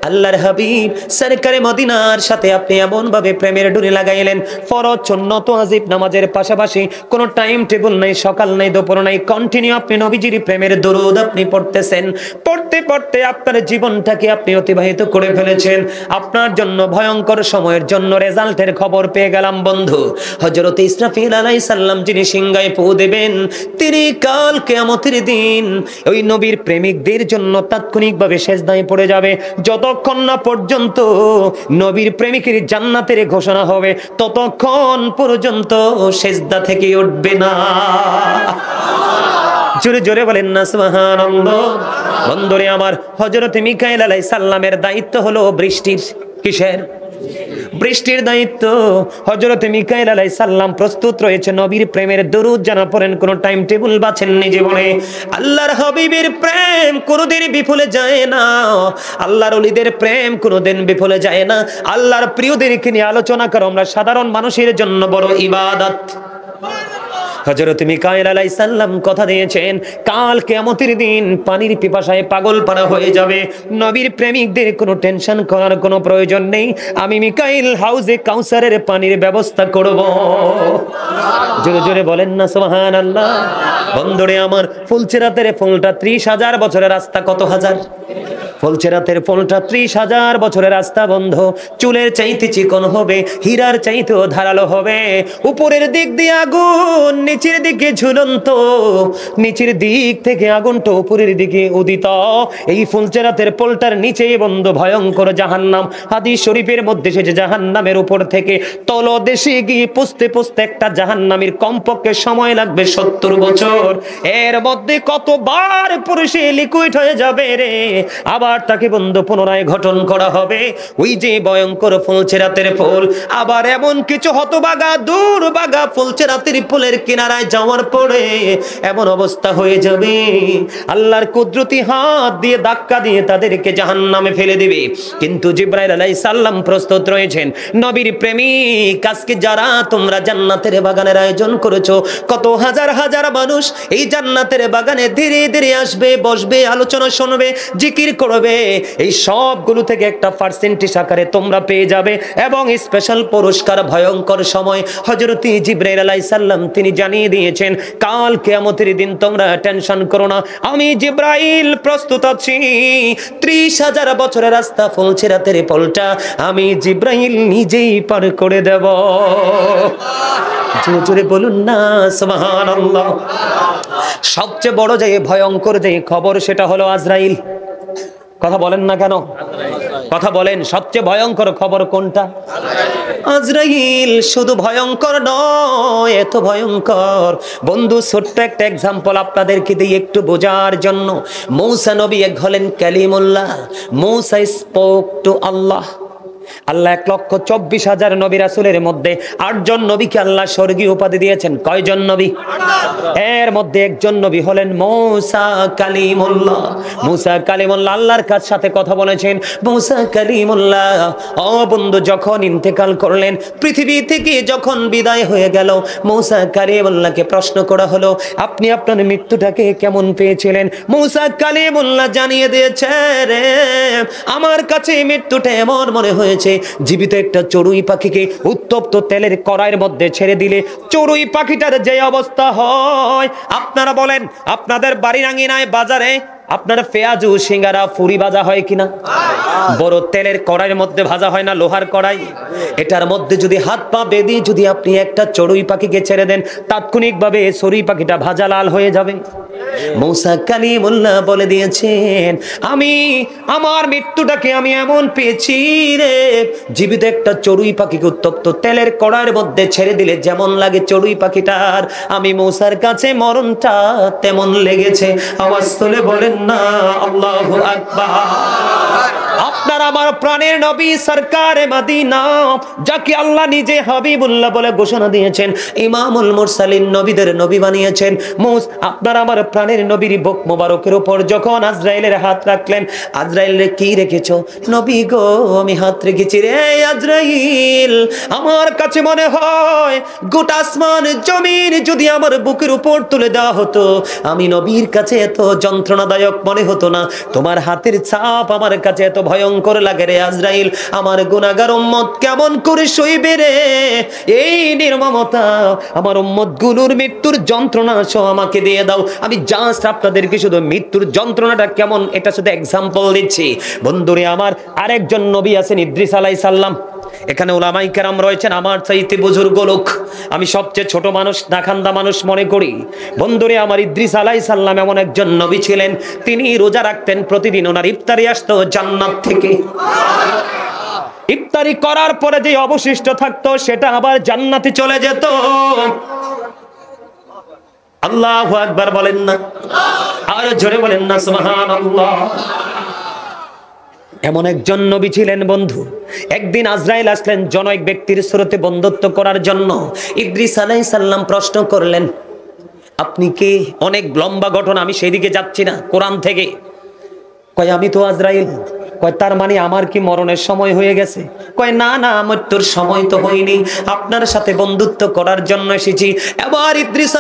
আল্লাহর হাবিব সরকারে মদিনার সাথে আপনি এমনভাবে প্রেমের ডুরে লাগাইলেন ফরজ সুন্নত আজিব নামাজের পাশাপাশি কোনো টাইম টেবিল নাই সকাল নাই দুপুর নাই কন্টিনিউ আপনি নবীজির প্রেমের দরুদ আপনি পড়তেছেন পড়তে পড়তে আপনার জীবনটাকে আপনি অতিবাহিত করে ফেলেছেন আপনার জন্য ভয়ঙ্কর সময়ের জন্য রেজাল্টের খবর পেয়ে গেলাম বন্ধু হজরত ইসরাফিল আলাইহিস সালাম যিনি সিংহায় পৌ দেবেন তিনি কা কাল কেয়ামতের দিন ওই নবীর প্রেমিকদের জন্য তাৎক্ষণিকভাবে সেজদায় পড়ে যাবে যতক্ষণ না পর্যন্ত নবীর প্রেমিকের জান্নাতের ঘোষণা হবে ততক্ষণ পর্যন্ত সেজদা থেকে উঠবে না জোরে জোরে বলেন না সুহানন্দ বন্দরে আমার হজরত মিকাইল আলাই সাল্লামের দায়িত্ব হলো বৃষ্টির কিসের বৃষ্টির দায়িত্ব হজরত মিকাইল আলাই সাল্লাম প্রস্তুত রয়েছে নবীর প্রেমের দরুদ জানা পড়েন কোন টাইম টেবিল বাঁচেননি জীবনে আল্লাহর হবিবের প্রেম কোনোদিন বিফলে যায় না আল্লাহর অলিদের প্রেম কোনোদিন বিফলে যায় না আল্লাহর প্রিয়দেরকে নিয়ে আলোচনা করো আমরা সাধারণ মানুষের জন্য বড় ইবাদত হজরত মিকাইল আলাই সাল্লাম কথা দিয়েছেন কাল কেমতির দিন পানির পিপাসায় পাগল পানা হয়ে যাবে নবীর প্রেমিকদের কোনো টেনশন করার কোনো প্রয়োজন নেই আমি মিকাইল হাউসে কাউসারের পানির ব্যবস্থা করব জোরে জোরে বলেন না সোহান আল্লাহ বন্দরে আমার ফুলচেরাতের ফুলটা ত্রিশ হাজার বছরের রাস্তা কত হাজার ফলচেরাতের ফলটা ত্রিশ হাজার বছরের রাস্তা বন্ধ চুলের চাইতে চিকন হবে হীরার চাইতেও ধারালো হবে উপরের দিক দিয়ে আগুন নিচের দিকে ঝুলন্ত নিচের দিক থেকে আগুনটা উপরের দিকে উদিত এই ফুলচেরাতের পোলটার নিচে বন্ধ ভয়ঙ্কর জাহান্নাম হাদি শরীফের মধ্যে সে জাহান্নামের উপর থেকে তল দেশে গিয়ে পুষতে পুষতে একটা জাহান্নামের কমপক্ষে সময় লাগবে সত্তর বছর এর মধ্যে কতবার পুরুষে লিকুইড হয়ে যাবে রে আবার তাকে বন্ধ পুনরায় ঘটন করা হবে ওই যে ভয়ঙ্কর ফুলচেরাতের ফুল আবার এমন কিছু হতবাগা দূর বাগা ফুলচেরাতের ফুলের কিনা কিনারায় যাওয়ার পরে এমন অবস্থা হয়ে যাবে আল্লাহর কুদরতি হাত দিয়ে ধাক্কা দিয়ে তাদেরকে জাহান নামে ফেলে দেবে কিন্তু জিব্রাইল আলাই সাল্লাম প্রস্তুত রয়েছেন নবীর প্রেমিক আজকে যারা তোমরা জান্নাতের বাগানের আয়োজন করেছো কত হাজার হাজার মানুষ এই জান্নাতের বাগানে ধীরে ধীরে আসবে বসবে আলোচনা শুনবে জিকির করবে এই সবগুলো থেকে একটা পার্সেন্টেজ আকারে তোমরা পেয়ে যাবে এবং স্পেশাল পুরস্কার ভয়ঙ্কর সময় হজরতি জিব্রাইল আলাই সাল্লাম তিনি জানি জানিয়ে দিয়েছেন কাল কেমতের দিন তোমরা টেনশন করো না আমি জিব্রাইল প্রস্তুত আছি ত্রিশ হাজার বছরের রাস্তা ফলছে রাতের পলটা আমি জিব্রাইল নিজেই পার করে দেব বলুন না সোহান সবচেয়ে বড় যে ভয়ঙ্কর যে খবর সেটা হলো আজরাইল কথা বলেন না কেন কথা বলেন সবচেয়ে ভয়ঙ্কর খবর কোনটা আজরাইল শুধু ভয়ঙ্কর নয় এত ভয়ঙ্কর বন্ধু ছোট্ট একটা এক্সাম্পল আপনাদেরকে দিয়ে একটু বোঝার জন্য মৌসা নবী এক হলেন কালিমুল্লাহ মৌসা স্পোক টু আল্লাহ আল্লাহ এক লক্ষ চব্বিশ হাজার নবী রাসুলের মধ্যে আটজন নবীকে আল্লাহ স্বর্গীয় উপাধি দিয়েছেন কয়জন নবী এর মধ্যে একজন নবী হলেন মৌসা কালিমুল্লাহ মৌসা কালিমুল্লাহ আল্লাহর কাজ সাথে কথা বলেছেন মৌসা কালিমুল্লাহ ও বন্ধু যখন ইন্তেকাল করলেন পৃথিবী থেকে যখন বিদায় হয়ে গেল মৌসা কালিমুল্লাহকে প্রশ্ন করা হলো আপনি আপনার মৃত্যুটাকে কেমন পেয়েছিলেন মৌসা কালিমুল্লাহ জানিয়ে দিয়েছে রে আমার কাছে মৃত্যুটা এমন মনে হয়ে হয়েছে জীবিত একটা চড়ুই পাখিকে উত্তপ্ত তেলের কড়াইয়ের মধ্যে ছেড়ে দিলে চড়ুই পাখিটার যে অবস্থা হয় আপনারা বলেন আপনাদের বাড়ির আঙিনায় বাজারে আপনার ফেয়াজু সিঙ্গারা ফুরি ভাজা হয় কিনা বড় তেলের কড়াইয়ের মধ্যে ভাজা হয় না লোহার কড়াই এটার মধ্যে যদি হাত পা বেঁধে যদি আপনি একটা চড়ুই পাখিকে ছেড়ে দেন তাৎক্ষণিকভাবে চড়ুই পাখিটা ভাজা লাল হয়ে যাবে মোল্লা বলে দিয়েছেন আমি আমার মৃত্যুটাকে আমি এমন পেয়েছি রে জীবিত একটা চড়ুই পাখিকে উত্তপ্ত তেলের কড়ার মধ্যে ছেড়ে দিলে যেমন লাগে চড়ুই পাখিটার আমি মৌসার কাছে মরণটা তেমন লেগেছে আওয়াজ তোলে বলেন আপনার আমার প্রাণের নবী মাদিনা যাকে আল্লাহ নিজে হাবিবুল্লাহ বলে ঘোষণা দিয়েছেন ইমামুল মুরসালিন নবীদের নবী বানিয়েছেন মুস আপনার আমার প্রাণের নবীর মোবারকের উপর যখন আজরাইলের হাত রাখলেন কি রেখেছ নবী গো আমি হাত রেখেছি রে আজরাইল আমার কাছে মনে হয় গোটা আসমান জমিন যদি আমার বুকের উপর তুলে দেওয়া হতো আমি নবীর কাছে এত যন্ত্রণাদায়ক ভয়ানক মনে হতো না তোমার হাতের চাপ আমার কাছে এত ভয়ঙ্কর লাগে রে আজরাইল আমার গুণাগার উম্মত কেমন করে সইবে রে এই নির্মমতা আমার উম্মত গুলোর মৃত্যুর যন্ত্রণা সহ আমাকে দিয়ে দাও আমি জাস্ট আপনাদেরকে শুধু মৃত্যুর যন্ত্রণাটা কেমন এটা শুধু এক্সাম্পল দিচ্ছি বন্ধুরে আমার আরেকজন নবী আছেন ইদ্রিস আলাই সাল্লাম এখানে ওলামাই কেরাম রয়েছেন আমার চাইতে বুজুর্গ লোক আমি সবচেয়ে ছোট মানুষ নাখান্দা মানুষ মনে করি বন্ধুরে আমার ইদ্রিস আলাই সাল্লাম এমন একজন নবী ছিলেন তিনি রোজা রাখতেন প্রতিদিন ওনার ইফতারি আসতো জান্নাত থেকে ইফতারি করার পরে যে অবশিষ্ট থাকতো সেটা আবার জান্নাতে চলে যেত আল্লাহ আকবার বলেন না আর জোরে বলেন না সুবহান এমন একজন নবী ছিলেন বন্ধু একদিন আজরাইল আসলেন জনক ব্যক্তির স্রোতে বন্ধুত্ব করার জন্য ইদ্রিস আলাইহিস সালাম প্রশ্ন করলেন আপনি কে অনেক লম্বা ঘটনা আমি সেদিকে যাচ্ছি না কোরআন থেকে কয় আমি তো আজরাইল কয় তার মানে আমার কি মরণের সময় হয়ে গেছে কয় না না আমার তোর সময় তো হয়নি আপনার সাথে বন্ধুত্ব করার জন্য এসেছি এবার ইদ্রিস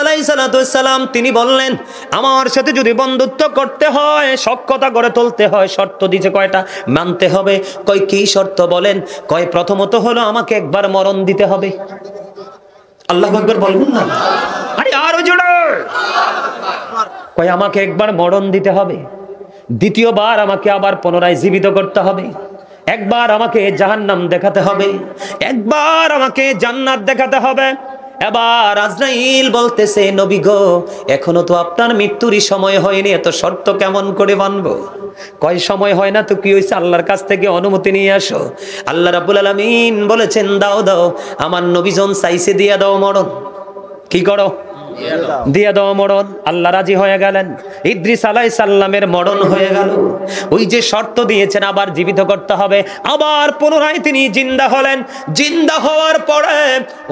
সালাম তিনি বললেন আমার সাথে যদি বন্ধুত্ব করতে হয় সক্ষতা গড়ে তুলতে হয় শর্ত দিছে কয়টা মানতে হবে কয় কি শর্ত বলেন কয় প্রথমত হলো আমাকে একবার মরণ দিতে হবে আল্লাহ একবার বলবেন না কয় আমাকে একবার মরণ দিতে হবে দ্বিতীয়বার আমাকে আবার পুনরায় জীবিত করতে হবে একবার আমাকে জাহান্নাম দেখাতে হবে একবার আমাকে জান্নাত দেখাতে হবে এবার আজরাইল বলতেছে নবী গো এখনো তো আপনার মৃত্যুরই সময় হয়নি এত শর্ত কেমন করে মানবো কয় সময় হয় না তো কি হয়েছে আল্লাহর কাছ থেকে অনুমতি নিয়ে আসো আল্লাহ রাবুল আলমিন বলেছেন দাও দাও আমার নবীজন চাইছে দিয়া দাও মরণ কি করো দিয়ে দাও মরণ আল্লাহ রাজি হয়ে গেলেন ইদ্রিস আলাই সাল্লামের মরণ হয়ে গেল ওই যে শর্ত দিয়েছেন আবার জীবিত করতে হবে আবার পুনরায় তিনি জিন্দা হলেন জিন্দা হওয়ার পরে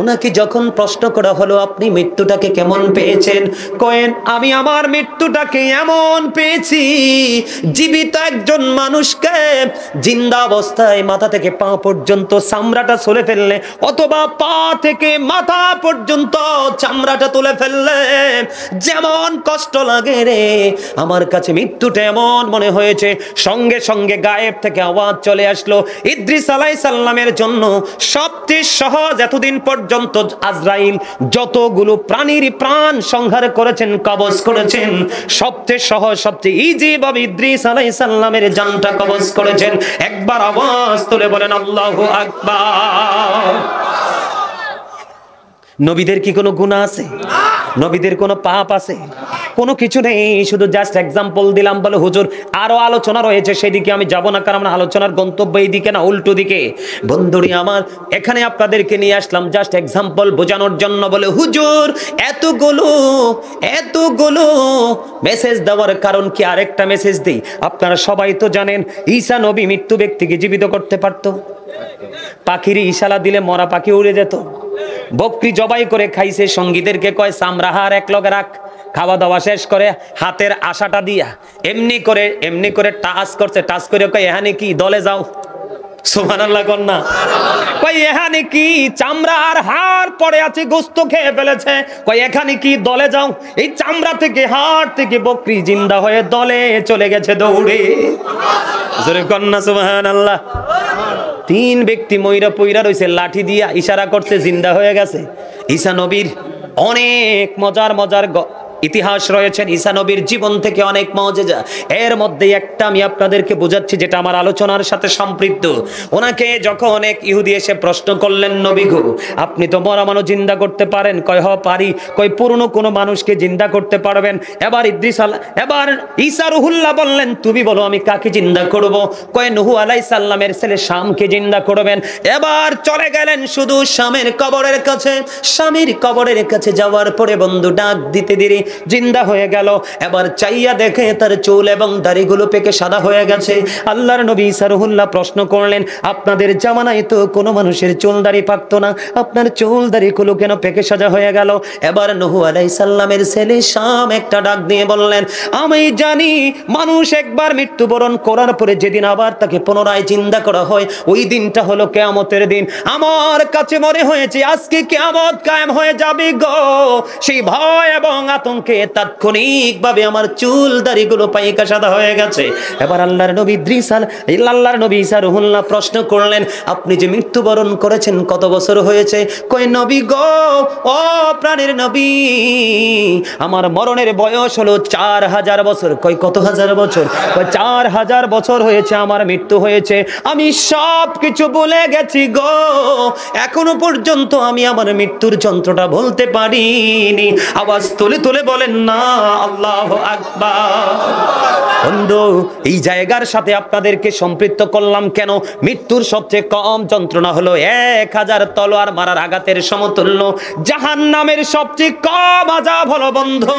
ওনাকে যখন প্রশ্ন করা হলো আপনি মৃত্যুটাকে কেমন পেয়েছেন কয়েন আমি আমার মৃত্যুটাকে এমন পেয়েছি জীবিত একজন মানুষকে জিন্দা অবস্থায় মাথা থেকে পা পর্যন্ত চামড়াটা সরে ফেললে অথবা পা থেকে মাথা পর্যন্ত চামড়াটা তুলে ফেললে ফেললে যেমন কষ্ট লাগে রে আমার কাছে মৃত্যুটা এমন মনে হয়েছে সঙ্গে সঙ্গে গায়েব থেকে আওয়াজ চলে আসলো ইদ্রিস আলাই সাল্লামের জন্য সবচেয়ে সহজ এতদিন পর্যন্ত আজরাইল যতগুলো প্রাণীর প্রাণ সংহার করেছেন কবজ করেছেন সবচেয়ে সহজ সবচেয়ে ইজি বাবু ইদ্রিস আলাই সাল্লামের জানটা কবজ করেছেন একবার আওয়াজ তুলে বলেন আল্লাহ আকবার নবীদের কি কোনো গুণা আছে না নবীদের কোনো পাপ আছে কোনো কিছু নেই শুধু জাস্ট এক্সাম্পল দিলাম বলে হুজুর আরও আলোচনা রয়েছে সেদিকে আমি যাব না কারণ আলোচনার গন্তব্য এই দিকে না উল্টো দিকে বন্ধুরি আমার এখানে আপনাদেরকে নিয়ে আসলাম জাস্ট এক্সাম্পল বোঝানোর জন্য বলে হুজুর এতগুলো এতগুলো মেসেজ দেওয়ার কারণ কি আরেকটা মেসেজ দিই আপনারা সবাই তো জানেন ঈশা নবী মৃত্যু ব্যক্তিকে জীবিত করতে পারত পাখির ইশালা দিলে মরা পাখি উড়ে যেত বকরি জবাই করে খাইছে সঙ্গীদেরকে কয় সামরাহার এক লগে রাখ খাওয়া দাওয়া শেষ করে হাতের আশাটা দিয়া এমনি করে এমনি করে টাচ করছে টাচ করে কয় এহানে কি দলে যাও সুমানাল্লাহ কই এখানে কি চামড়া আর পড়ে আছে খেয়ে ফেলেছে কই এখানে কি দলে যাও এই চামড়া থেকে থেকে বকরি জিন্দা হয়ে দলে চলে গেছে দৌড়ে কন্যা কন্যা আল্লাহ তিন ব্যক্তি ময়রা পইরা রয়েছে লাঠি দিয়া ইশারা করছে জিন্দা হয়ে গেছে ঈশা নবীর অনেক মজার মজার ইতিহাস রয়েছেন ঈসা নবীর জীবন থেকে অনেক মজেজা এর মধ্যে একটা আমি আপনাদেরকে বোঝাচ্ছি যেটা আমার আলোচনার সাথে সম্পৃক্ত ওনাকে যখন অনেক ইহুদি এসে প্রশ্ন করলেন নবী গো আপনি তো মরা মানুষ জিন্দা করতে পারেন কয় হ পারি কয় পুরনো কোনো মানুষকে জিন্দা করতে পারবেন এবার ইদ্রিস আল্লাহ এবার ঈসা রুহুল্লাহ বললেন তুমি বলো আমি কাকে জিন্দা করব কয় নুহু আলাই সাল্লামের ছেলে শামকে জিন্দা করবেন এবার চলে গেলেন শুধু শামের কবরের কাছে স্বামীর কবরের কাছে যাওয়ার পরে বন্ধু ডাক দিতে দিরে জিন্দা হয়ে গেল এবার চাইয়া দেখে তার চুল এবং দাড়িগুলো পেকে সাদা হয়ে গেছে আল্লাহর নবী সারহুল্লাহ প্রশ্ন করলেন আপনাদের জামানায় তো কোনো মানুষের চুল দাঁড়িয়ে পাকত না আপনার চুল দাড়িগুলো কেন পেকে সাজা হয়ে গেল এবার নহু আলাই সাল্লামের ছেলে শাম একটা ডাক দিয়ে বললেন আমি জানি মানুষ একবার মৃত্যুবরণ করার পরে যেদিন আবার তাকে পুনরায় জিন্দা করা হয় ওই দিনটা হলো কেয়ামতের দিন আমার কাছে মনে হয়েছে আজকে কেয়ামত কায়েম হয়ে যাবে গো সেই ভয় এবং আতঙ্ক অঙ্কে তাৎক্ষণিক ভাবে আমার চুল দাড়ি গুলো পাইকা সাদা হয়ে গেছে এবার আল্লাহর নবী দ্রিসাল আল্লাহর নবী ইসা রহুল্লাহ প্রশ্ন করলেন আপনি যে মৃত্যুবরণ করেছেন কত বছর হয়েছে কয় নবী গো ও প্রাণের নবী আমার মরণের বয়স হলো চার হাজার বছর কয় কত হাজার বছর কয় চার হাজার বছর হয়েছে আমার মৃত্যু হয়েছে আমি সব কিছু বলে গেছি গো এখনো পর্যন্ত আমি আমার মৃত্যুর যন্ত্রটা বলতে পারিনি আওয়াজ তুলে তুলে বলেন না আল্লাহ বন্ধু এই জায়গার সাথে আপনাদেরকে সম্পৃক্ত করলাম কেন মৃত্যুর সবচেয়ে কম যন্ত্রণা হলো এক হাজার তলোয়ার মারার আঘাতের সমতুল্য জাহান নামের সবচেয়ে কম আজাব হলো বন্ধু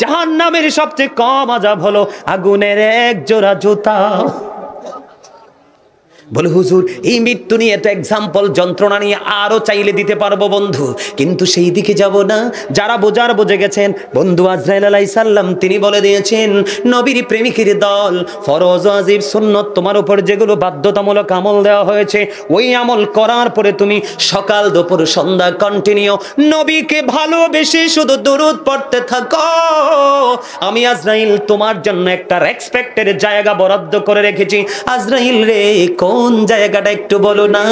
জাহান নামের সবচেয়ে কম আজাব ভালো আগুনের এক জোড়া জুতা বলে হুজুর এই মৃত্যু নিয়ে একটা এক্সাম্পল যন্ত্রণা নিয়ে আরও চাইলে দিতে পারবো বন্ধু কিন্তু সেই দিকে যাব না যারা বোঝার বুঝে গেছেন বন্ধু আজরাইল আলাই সাল্লাম তিনি বলে দিয়েছেন নবীর প্রেমিকের দল ফরজ আজিব সুন্নত তোমার উপর যেগুলো বাধ্যতামূলক আমল দেওয়া হয়েছে ওই আমল করার পরে তুমি সকাল দুপুর সন্ধ্যা কন্টিনিউ নবীকে ভালোবেসে শুধু দূরত পড়তে থাকো আমি আজরাইল তোমার জন্য একটা রেসপেক্টের জায়গা বরাদ্দ করে রেখেছি আজরাইল রে কো কোন জায়গাটা একটু বলো না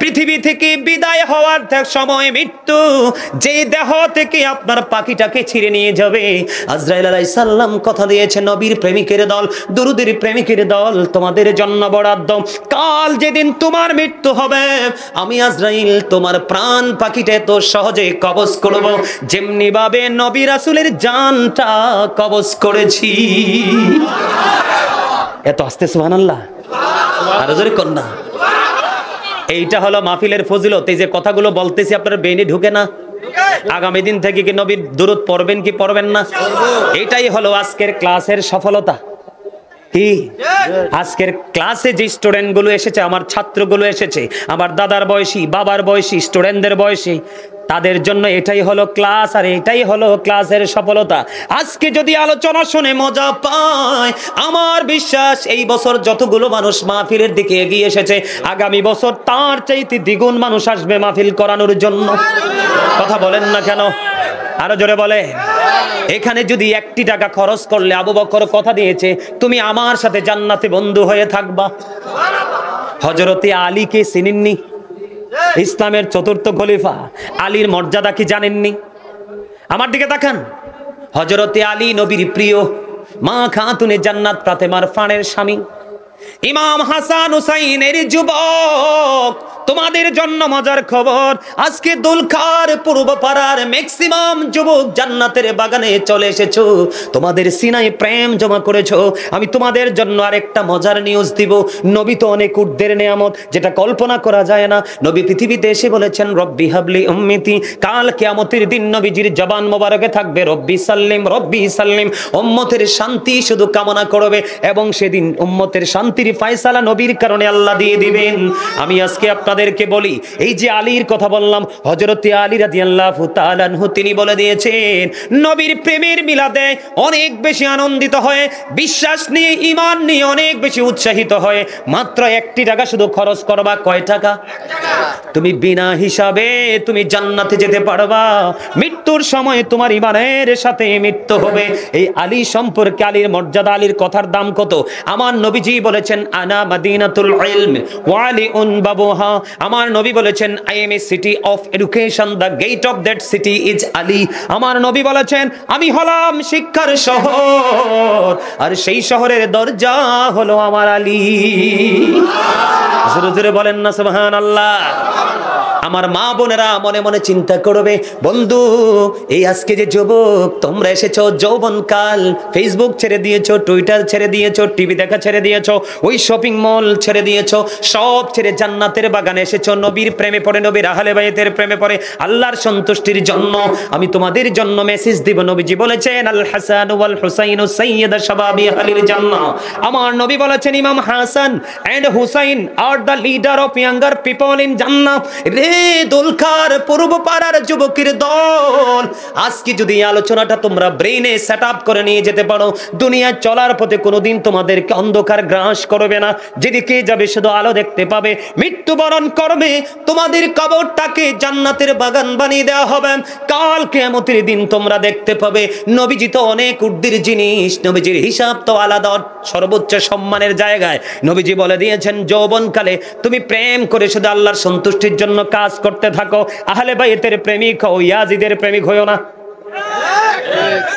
পৃথিবী থেকে বিদায় হওয়ার সময় মৃত্যু যে দেহ থেকে আপনার পাখিটাকে ছিঁড়ে নিয়ে যাবে আজরাইল আলাই সাল্লাম কথা দিয়েছে নবীর প্রেমিকের দল দুরুদের প্রেমিকের দল তোমাদের জন্য বরাদ্দ কাল যেদিন তোমার মৃত্যু হবে আমি আজরাইল তোমার প্রাণ পাখিটা তো সহজে কবজ করব যেমনি ভাবে নবী রাসুলের জানটা কবজ করেছি এত আস্তে সুহান আল্লাহ এইটা হলো মাহফিলের ফজিলত এই যে কথাগুলো বলতেছি আপনার বেনি ঢুকে না আগামী দিন থেকে কি নবীর দূরত পড়বেন কি পড়বেন না এটাই হলো আজকের ক্লাসের সফলতা কি আজকের ক্লাসে যে স্টুডেন্টগুলো এসেছে আমার ছাত্রগুলো এসেছে আমার দাদার বয়সী বাবার বয়সী স্টুডেন্টদের বয়সী তাদের জন্য এটাই হলো ক্লাস আর এটাই হলো ক্লাসের সফলতা আজকে যদি আলোচনা শুনে মজা পায় আমার বিশ্বাস এই বছর যতগুলো মানুষ মাহফিলের দিকে এগিয়ে এসেছে আগামী বছর তার চাইতে দ্বিগুণ মানুষ আসবে মাহফিল করানোর জন্য কথা বলেন না কেন আরো জোরে বলে এখানে যদি একটি টাকা খরচ করলে আবু বকর কথা দিয়েছে তুমি আমার সাথে জান্নাতে বন্ধু হয়ে থাকবা হজরতে আলীকে চিনেননি ইসলামের চতুর্থ খলিফা আলীর মর্যাদা কি জানেননি আমার দিকে দেখান হজরতে আলী নবীর প্রিয় মা খাতুনে জান্নাত প্রাতেমার ফাঁড়ের স্বামী ইমাম হাসান হুসাইনের যুবক তোমাদের জন্য মজার খবর আজকে দুলখার পূর্ব পাড়ার ম্যাক্সিমাম যুবক জান্নাতের বাগানে চলে এসেছো তোমাদের সিনাই প্রেম জমা করেছো আমি তোমাদের জন্য আরেকটা মজার নিউজ দিব নবী তো অনেক উর্ধের নেয়ামত যেটা কল্পনা করা যায় না নবী পৃথিবীতে এসে বলেছেন রব্বি হাবলি উম্মিতি কাল কেয়ামতির দিন নবীজির জবান মোবারকে থাকবে রব্বি সাল্লিম রব্বি সাল্লিম উম্মতের শান্তি শুধু কামনা করবে এবং সেদিন উম্মতের শান্তি শান্তির ফায়সালা নবীর কারণে আল্লাহ দিয়ে দিবেন আমি আজকে আপনাদেরকে বলি এই যে আলীর কথা বললাম হজরতে আলী রাজি আল্লাহ তালানহু তিনি বলে দিয়েছেন নবীর প্রেমের মিলাদে অনেক বেশি আনন্দিত হয় বিশ্বাস নিয়ে ইমান নিয়ে অনেক বেশি উৎসাহিত হয় মাত্র একটি টাকা শুধু খরচ করবা কয় টাকা তুমি বিনা হিসাবে তুমি জান্নাতে যেতে পারবা মৃত্যুর সময় তোমার ইমানের সাথে মৃত্যু হবে এই আলী সম্পর্কে আলীর মর্যাদা আলীর কথার দাম কত আমার নবীজি বলে বলেছেন আনা মাদিনাতুল ইলম ওয়ালি উন বাবুহা আমার নবী বলেছেন I am a city of education the gate of that city is Ali আমার নবী বলেছেন আমি হলাম শিক্ষার শহর আর সেই শহরের দরজা হলো আমার আলী জোরে জোরে বলেন না সুবহানাল্লাহ আল্লাহ আমার মা বোনেরা মনে মনে চিন্তা করবে বন্ধু এই আজকে যে যুবক তোমরা এসেছো যৌবনকাল ফেসবুক ছেড়ে দিয়েছো টুইটার ছেড়ে দিয়েছো টিভি দেখা ছেড়ে দিয়েছো ওই শপিং মল ছেড়ে দিয়েছো সব ছেড়ে জান্নাতের বাগানে এসেছো নবীর প্রেমে পড়ে নবীর আহলে বাইতের প্রেমে পড়ে আল্লাহর সন্তুষ্টির জন্য আমি তোমাদের জন্য মেসেজ দিব নবীজি বলেছেন আল হাসান ওয়াল হুসাইন সাইয়্যিদা শাবাবি আহলিল জান্নাহ আমার নবী বলেছেন Imam Hasan and Hussain are the leader of younger people in জান্নাহ রে এ দোলকার পূর্ব পাড়ার যুবকের দল আজকে যদি আলোচনাটা তোমরা ব্রেনে সেট আপ করে নিয়ে যেতে পারো দুনিয়া চলার পথে কোনোদিন তোমাদেরকে অন্ধকার গ্রাস করবে না যেদিকে যাবে শুধু আলো দেখতে পাবে মৃত্যুবরণ করবে তোমাদের কবরটাকে জান্নাতের বাগান বানিয়ে দেওয়া হবে কাল কেমতির দিন তোমরা দেখতে পাবে নবীজি তো অনেক উর্দির জিনিস নবীজির হিসাব তো আলাদা সর্বোচ্চ সম্মানের জায়গায় নবীজি বলে দিয়েছেন যৌবনকালে তুমি প্রেম করে শুধু আল্লাহর সন্তুষ্টির জন্য কাজ কাজ করতে থাকো আহলে বাইতের প্রেমিক হও ইয়াজিদের প্রেমিক হইও না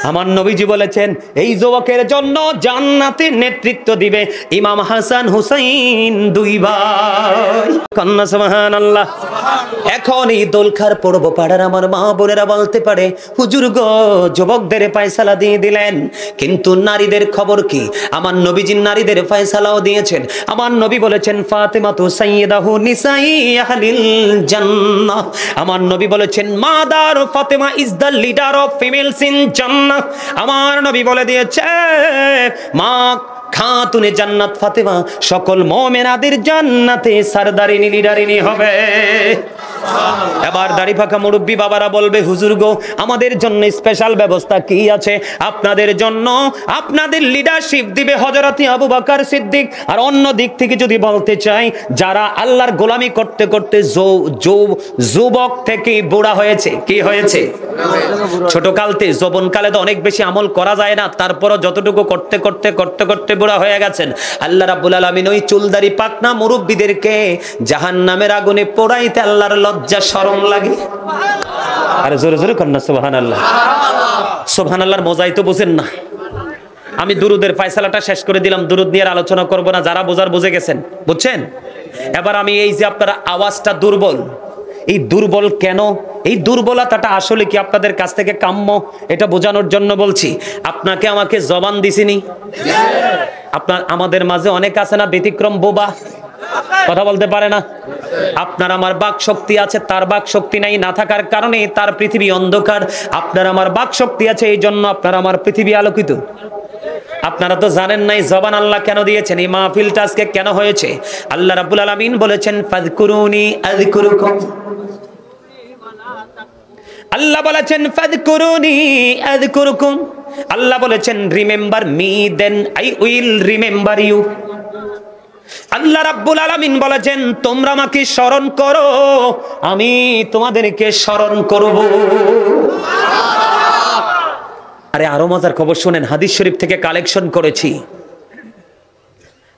আমার নবীজি বলেছেন এই যুবকের জন্য জান্নাতে নেতৃত্ব দিবে ইমাম হাসান হুসাইন দুই ভাই কন্যা সুবহান আল্লাহ এখন এই দোলখার পড়ব পাড়ার আমার মা বোনেরা বলতে পারে হুজুর গো যুবকদের পায়সালা দিয়ে দিলেন কিন্তু নারীদের খবর কি আমার নবীজি নারীদের ফয়সালাও দিয়েছেন আমার নবী বলেছেন ফাতেমা তো সাইয়েদাহু নিসাই আহলিল জান্নাহ আমার নবী বলেছেন mother Fatema is the leader of female সিন মিন আমার নবী বলে দিয়েছে মা খাতুনে জান্নাত ফাতেমা সকল মমেনাদের জান্নাতে সারদারিনী লিডারিনী হবে এবার দাড়ি ফাঁকা মুরব্বী বাবারা বলবে হুজুর গো আমাদের জন্য স্পেশাল ব্যবস্থা কি আছে আপনাদের জন্য আপনাদের লিডারশিপ দিবে হজরতি আবু বাকার সিদ্দিক আর অন্য দিক থেকে যদি বলতে চাই যারা আল্লাহর গোলামি করতে করতে যুবক থেকে বুড়া হয়েছে কি হয়েছে ছোটকালতে যৌবনকালে তো অনেক বেশি আমল করা যায় না তারপরও যতটুকু করতে করতে করতে করতে বুড়া হয়ে গেছেন আল্লাহ রাব্বুল আলামিন ওই চুলদারি পাকনা মুরব্বীদেরকে জাহান্নামের আগুনে পোড়াইতে আল্লাহর ল লজ্জা সরম লাগে আরে জোরে জোরে কন্যা সোহান আল্লাহ সোহান আল্লাহর মজাই তো বোঝেন না আমি দুরুদের ফাইসালাটা শেষ করে দিলাম দুরুদ নিয়ে আলোচনা করব না যারা বোঝার বুঝে গেছেন বুঝছেন এবার আমি এই যে আপনার আওয়াজটা দুর্বল এই দুর্বল কেন এই দুর্বলতাটা আসলে কি আপনাদের কাছ থেকে কাম্য এটা বোঝানোর জন্য বলছি আপনাকে আমাকে জবান দিছিনি আপনার আমাদের মাঝে অনেক আছে না ব্যতিক্রম বোবা কথা বলতে পারে না আপনার আমার বাক শক্তি আছে তার বাক শক্তি নাই না থাকার কারণে তার পৃথিবী অন্ধকার আপনার আমার বাক শক্তি আছে এই জন্য আপনার আমার পৃথিবী আলোকিত আপনারা তো জানেন নাই জবান আল্লাহ কেন দিয়েছেন এই মাহফিলটা আজকে কেন হয়েছে আল্লাহ রাবুল আলমিন বলেছেন ফাদকুরুনি আযকুরুকুম আল্লাহ বলেছেন ফাদকুরুনি আযকুরুকুম আল্লাহ বলেছেন remember me then I will remember you Allah রাব্বুল আলামিন বলেছেন তোমরা আমাকে স্মরণ করো আমি তোমাদেরকে স্মরণ করব আরে আরো মজার খবর শুনেন হাদিস শরীফ থেকে কালেকশন করেছি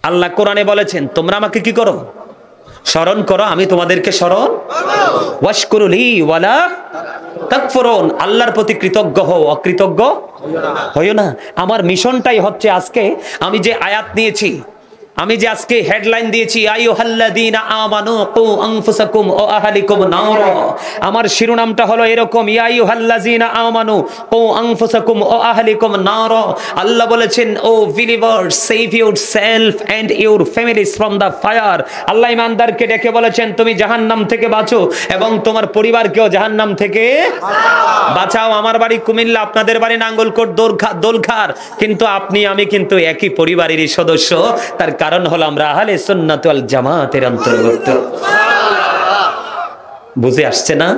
আল্লাহ কোরআনে বলেছেন তোমরা আমাকে কি করো স্মরণ করো আমি তোমাদেরকে স্মরণ ওয়াশকুরুলি ওয়ালা তাকফুরুন আল্লাহর প্রতি কৃতজ্ঞ হও অকৃতজ্ঞ হইও না আমার মিশনটাই হচ্ছে আজকে আমি যে আয়াত নিয়েছি আমি যে আজকে হেডলাইন দিয়েছি আমার শিরোনামটা হলো এরকম ইয়াইহাল্লাযিনা আল্লাহ বলেছেন ও সেলফ ইউর ফায়ার ইমানদারকে ডেকে বলেছেন তুমি জাহান্নাম থেকে বাঁচো এবং তোমার পরিবারকেও জাহান্নাম থেকে বাঁচাও আমার বাড়ি কুমিল্লা আপনাদের বাড়ি নাঙ্গলকোট দোলখা দোলখার কিন্তু আপনি আমি কিন্তু একই পরিবারেরই সদস্য তার কারণ হলো আমরা আহলে সন্ন্যতাল জামাতের অন্তর্ভুক্ত বুঝে আসছে না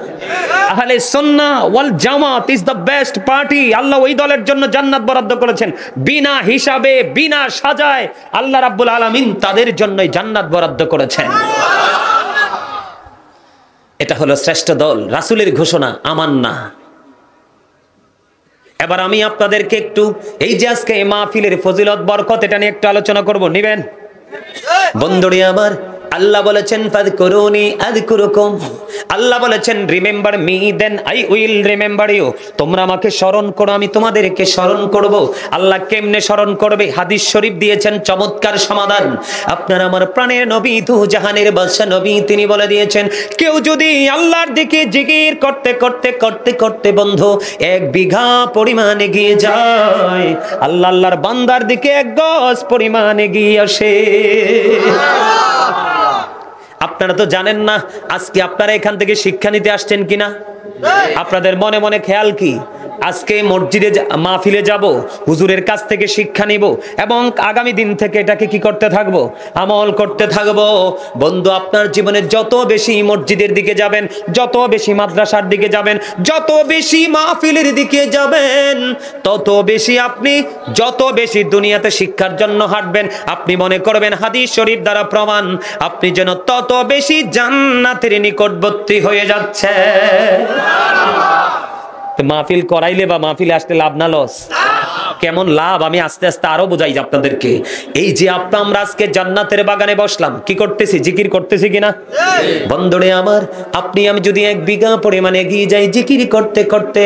আহলে সন্না ওয়াল জামাত ইজ বেস্ট পার্টি আল্লাহ ওই দলের জন্য জান্নাত বরাদ্দ করেছেন বিনা হিসাবে বিনা সাজায় আল্লাহ রাব্বুল আলামিন তাদের জন্যই জান্নাত বরাদ্দ করেছেন এটা হলো শ্রেষ্ঠ দল রাসুলের ঘোষণা আমার না এবার আমি আপনাদেরকে একটু এই যে আজকে মাহফিলের ফজিলত বরকত এটা নিয়ে একটু আলোচনা করব নিবেন বন্ধুরে আমার আল্লাহ বলেছেন করুনি আযকুরুকুম আল্লাহ বলেছেন remember me then I will remember you তোমরা আমাকে স্মরণ করো আমি তোমাদেরকে স্মরণ করব আল্লাহ কেমনে স্মরণ করবে হাদিস শরীফ দিয়েছেন চমৎকার সমাধান আপনার আমার প্রাণের নবী দু জাহানের বাদশা নবী তিনি বলে দিয়েছেন কেউ যদি আল্লাহর দিকে জিকির করতে করতে করতে করতে বন্ধু এক বিঘা পরিমাণে গিয়ে যায় আল্লাহ আল্লাহর বান্দার দিকে এক গজ পরিমাণে গিয়ে আসে আপনারা তো জানেন না আজকে আপনারা এখান থেকে শিক্ষা নিতে আসছেন কিনা আপনাদের মনে মনে খেয়াল কি আজকে মসজিদে মাহফিলে যাব হুজুরের কাছ থেকে শিক্ষা নিব এবং আগামী দিন থেকে এটাকে কি করতে থাকব আমল করতে থাকব বন্ধু আপনার জীবনে যত বেশি মসজিদের দিকে যাবেন যত বেশি মাদ্রাসার দিকে যাবেন যত বেশি মাহফিলের দিকে যাবেন তত বেশি আপনি যত বেশি দুনিয়াতে শিক্ষার জন্য হাঁটবেন আপনি মনে করবেন হাদিস শরীফ দ্বারা প্রমাণ আপনি যেন তত বেশি জান্নাতের নিকটবর্তী হয়ে যাচ্ছে মাহফিল করাইলে বা মাহফিলে আসলে লাভ না লস কেমন লাভ আমি আস্তে আস্তে আরো বোঝাই আপনাদেরকে এই যে আপনা আমরা আজকে জান্নাতের বাগানে বসলাম কি করতেছি জিকির করতেছি কিনা বন্ধরে আমার আপনি আমি যদি এক বিঘা পরিমাণে এগিয়ে যাই জিকির করতে করতে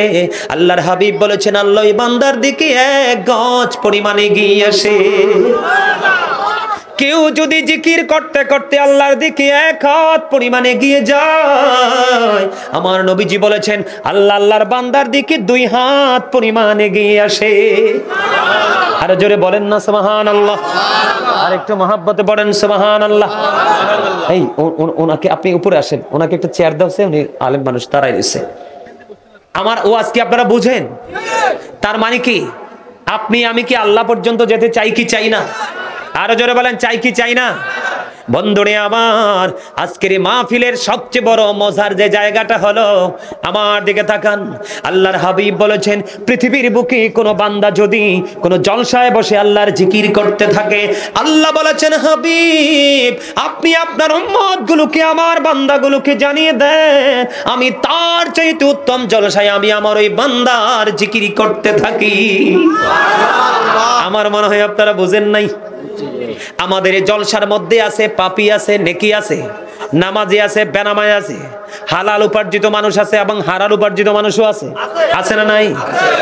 আল্লাহর হাবিব বলেছেন আল্লাহ বান্দার দিকে এক গজ পরিমাণে এগিয়ে আসে কেউ যদি জিকির করতে করতে আল্লাহর দিকে এক হাত পরিমাণে গিয়ে যায় আমার নবীজি বলেছেন আল্লাহ আল্লাহর বান্দার দিকে দুই হাত পরিমাণে গিয়ে আসে আরে জোরে বলেন না সুবহান আল্লাহ আর একটু মহাব্বতে বলেন সুবহান আল্লাহ এই ওনাকে আপনি উপরে আসেন ওনাকে একটা চেয়ার দেওয়া উনি আলেম মানুষ তারাই দিচ্ছে আমার ও আজকে আপনারা বুঝেন তার মানে কি আপনি আমি কি আল্লাহ পর্যন্ত যেতে চাই কি চাই না আরো জোরে বলেন চাই কি চাই না বন্ধুরে আমার আজকের মাহফিলের সবচেয়ে বড় মজার যে জায়গাটা হলো আমার দিকে তাকান আল্লাহর হাবিব বলেছেন পৃথিবীর বুকে কোনো বান্দা যদি কোনো জলসায় বসে আল্লাহর জিকির করতে থাকে আল্লাহ বলেছেন হাবিব আপনি আপনার গুলোকে আমার বান্দাগুলোকে জানিয়ে দেন আমি তার চাইতে উত্তম জলসায় আমি আমার ওই বান্দার জিকির করতে থাকি আমার মনে হয় আপনারা বোঝেন নাই আমাদের এই জলসার মধ্যে আছে পাপি আছে নেকি আছে নামাজি আছে বেনামায় আছে হালাল উপার্জিত মানুষ আছে এবং হারাল উপার্জিত মানুষও আছে আছে না নাই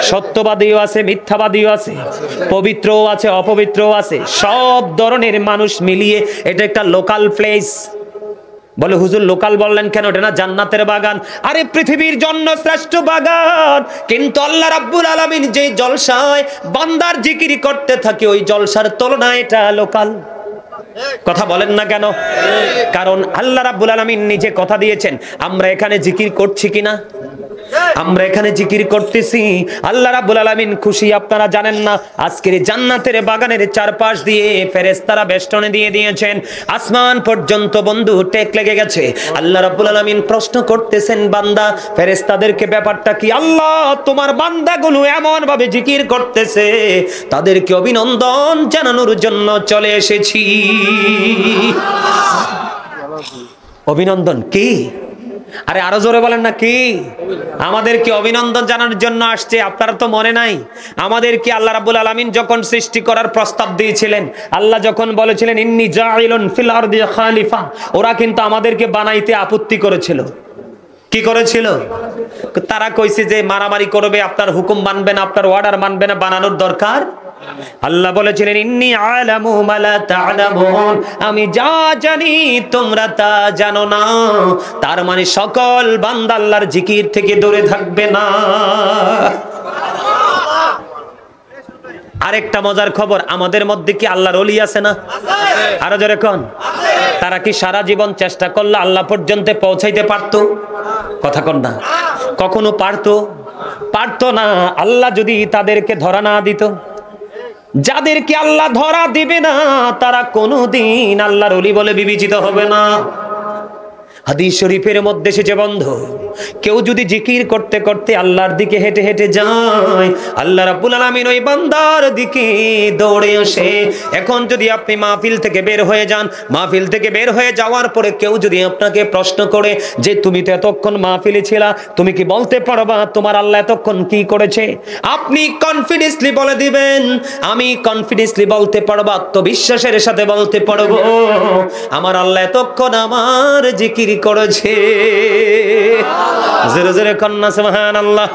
সত্যবাদীও আছে মিথ্যাবাদীও আছে পবিত্রও আছে অপবিত্রও আছে সব ধরনের মানুষ মিলিয়ে এটা একটা লোকাল প্লেস বলে হুজুর লোকাল বললেন কেন এটা না জান্নাতের বাগান আরে পৃথিবীর জন্য শ্রেষ্ঠ বাগান কিন্তু আল্লাহ রাব্বুল আলামিন যে জলসায় বান্দার জিকির করতে থাকে ওই জলসার তুলনা এটা লোকাল কথা বলেন না কেন কারণ আল্লাহ রাব্বুল আলামিন নিজে কথা দিয়েছেন আমরা এখানে জিকির করছি কিনা আমরা এখানে জিকির করতেছি আল্লাহ রাবুল আলমিন খুশি আপনারা জানেন না আজকের জান্নাতের বাগানের চারপাশ দিয়ে তারা বেষ্টনে দিয়ে দিয়েছেন আসমান পর্যন্ত বন্ধু টেক লেগে গেছে আল্লাহ রাবুল আলমিন প্রশ্ন করতেছেন বান্দা ফেরেশতাদেরকে ব্যাপারটা কি আল্লাহ তোমার বান্দাগুলো এমন ভাবে জিকির করতেছে তাদেরকে অভিনন্দন জানানোর জন্য চলে এসেছি অভিনন্দন কি আরে আরো জোরে বলেন না কি আমাদেরকে অভিনন্দন জানার জন্য আসছে আপনার তো মনে নাই আমাদেরকে আল্লাহ রাবুল আলমিন যখন সৃষ্টি করার প্রস্তাব দিয়েছিলেন আল্লাহ যখন বলেছিলেন ইন্নি জাইলন ফিল আরদি খালিফা ওরা কিন্তু আমাদেরকে বানাইতে আপত্তি করেছিল কি করেছিল তারা কইছে যে মারামারি করবে আপনার হুকুম মানবে না আপনার অর্ডার মানবে না বানানোর দরকার আল্লাহ বলেছিলেন ইন্নি আলামু মালা তা'লামুন আমি যা জানি তোমরা তা জানো না তার মানে সকল বান্দা আল্লাহর জিকির থেকে দূরে থাকবে না আরেকটা মজার খবর আমাদের মধ্যে কি আল্লাহর ওলি আছে না আরো জোরে কোন তারা কি সারা জীবন চেষ্টা করলে আল্লাহ পর্যন্ত পৌঁছাইতে পারত কথা কন না কখনো পারতো পারতো না আল্লাহ যদি তাদেরকে ধরা না দিত যাদেরকে আল্লাহ ধরা দিবে না তারা কোনদিন আল্লাহর অলি বলে বিবেচিত হবে না হাদিস শরীফের মধ্যে সে যে বন্ধ কেউ যদি জিকির করতে করতে আল্লাহর দিকে হেঁটে হেঁটে যায় আল্লাহ রাব্বুল আলামিন ওই বান্দার দিকে দৌড়ে আসে এখন যদি আপনি মাহফিল থেকে বের হয়ে যান মাহফিল থেকে বের হয়ে যাওয়ার পরে কেউ যদি আপনাকে প্রশ্ন করে যে তুমি তো এতক্ষণ মাহফিলে ছিলা তুমি কি বলতে পারবা তোমার আল্লাহ এতক্ষণ কি করেছে আপনি কনফিডেন্সলি বলে দিবেন আমি কনফিডেন্সলি বলতে পারবো আত্মবিশ্বাসের সাথে বলতে পারবো আমার আল্লাহ এতক্ষণ আমার জিকির করেছে জোরে জোরে কন্যা সুবহানাল্লাহ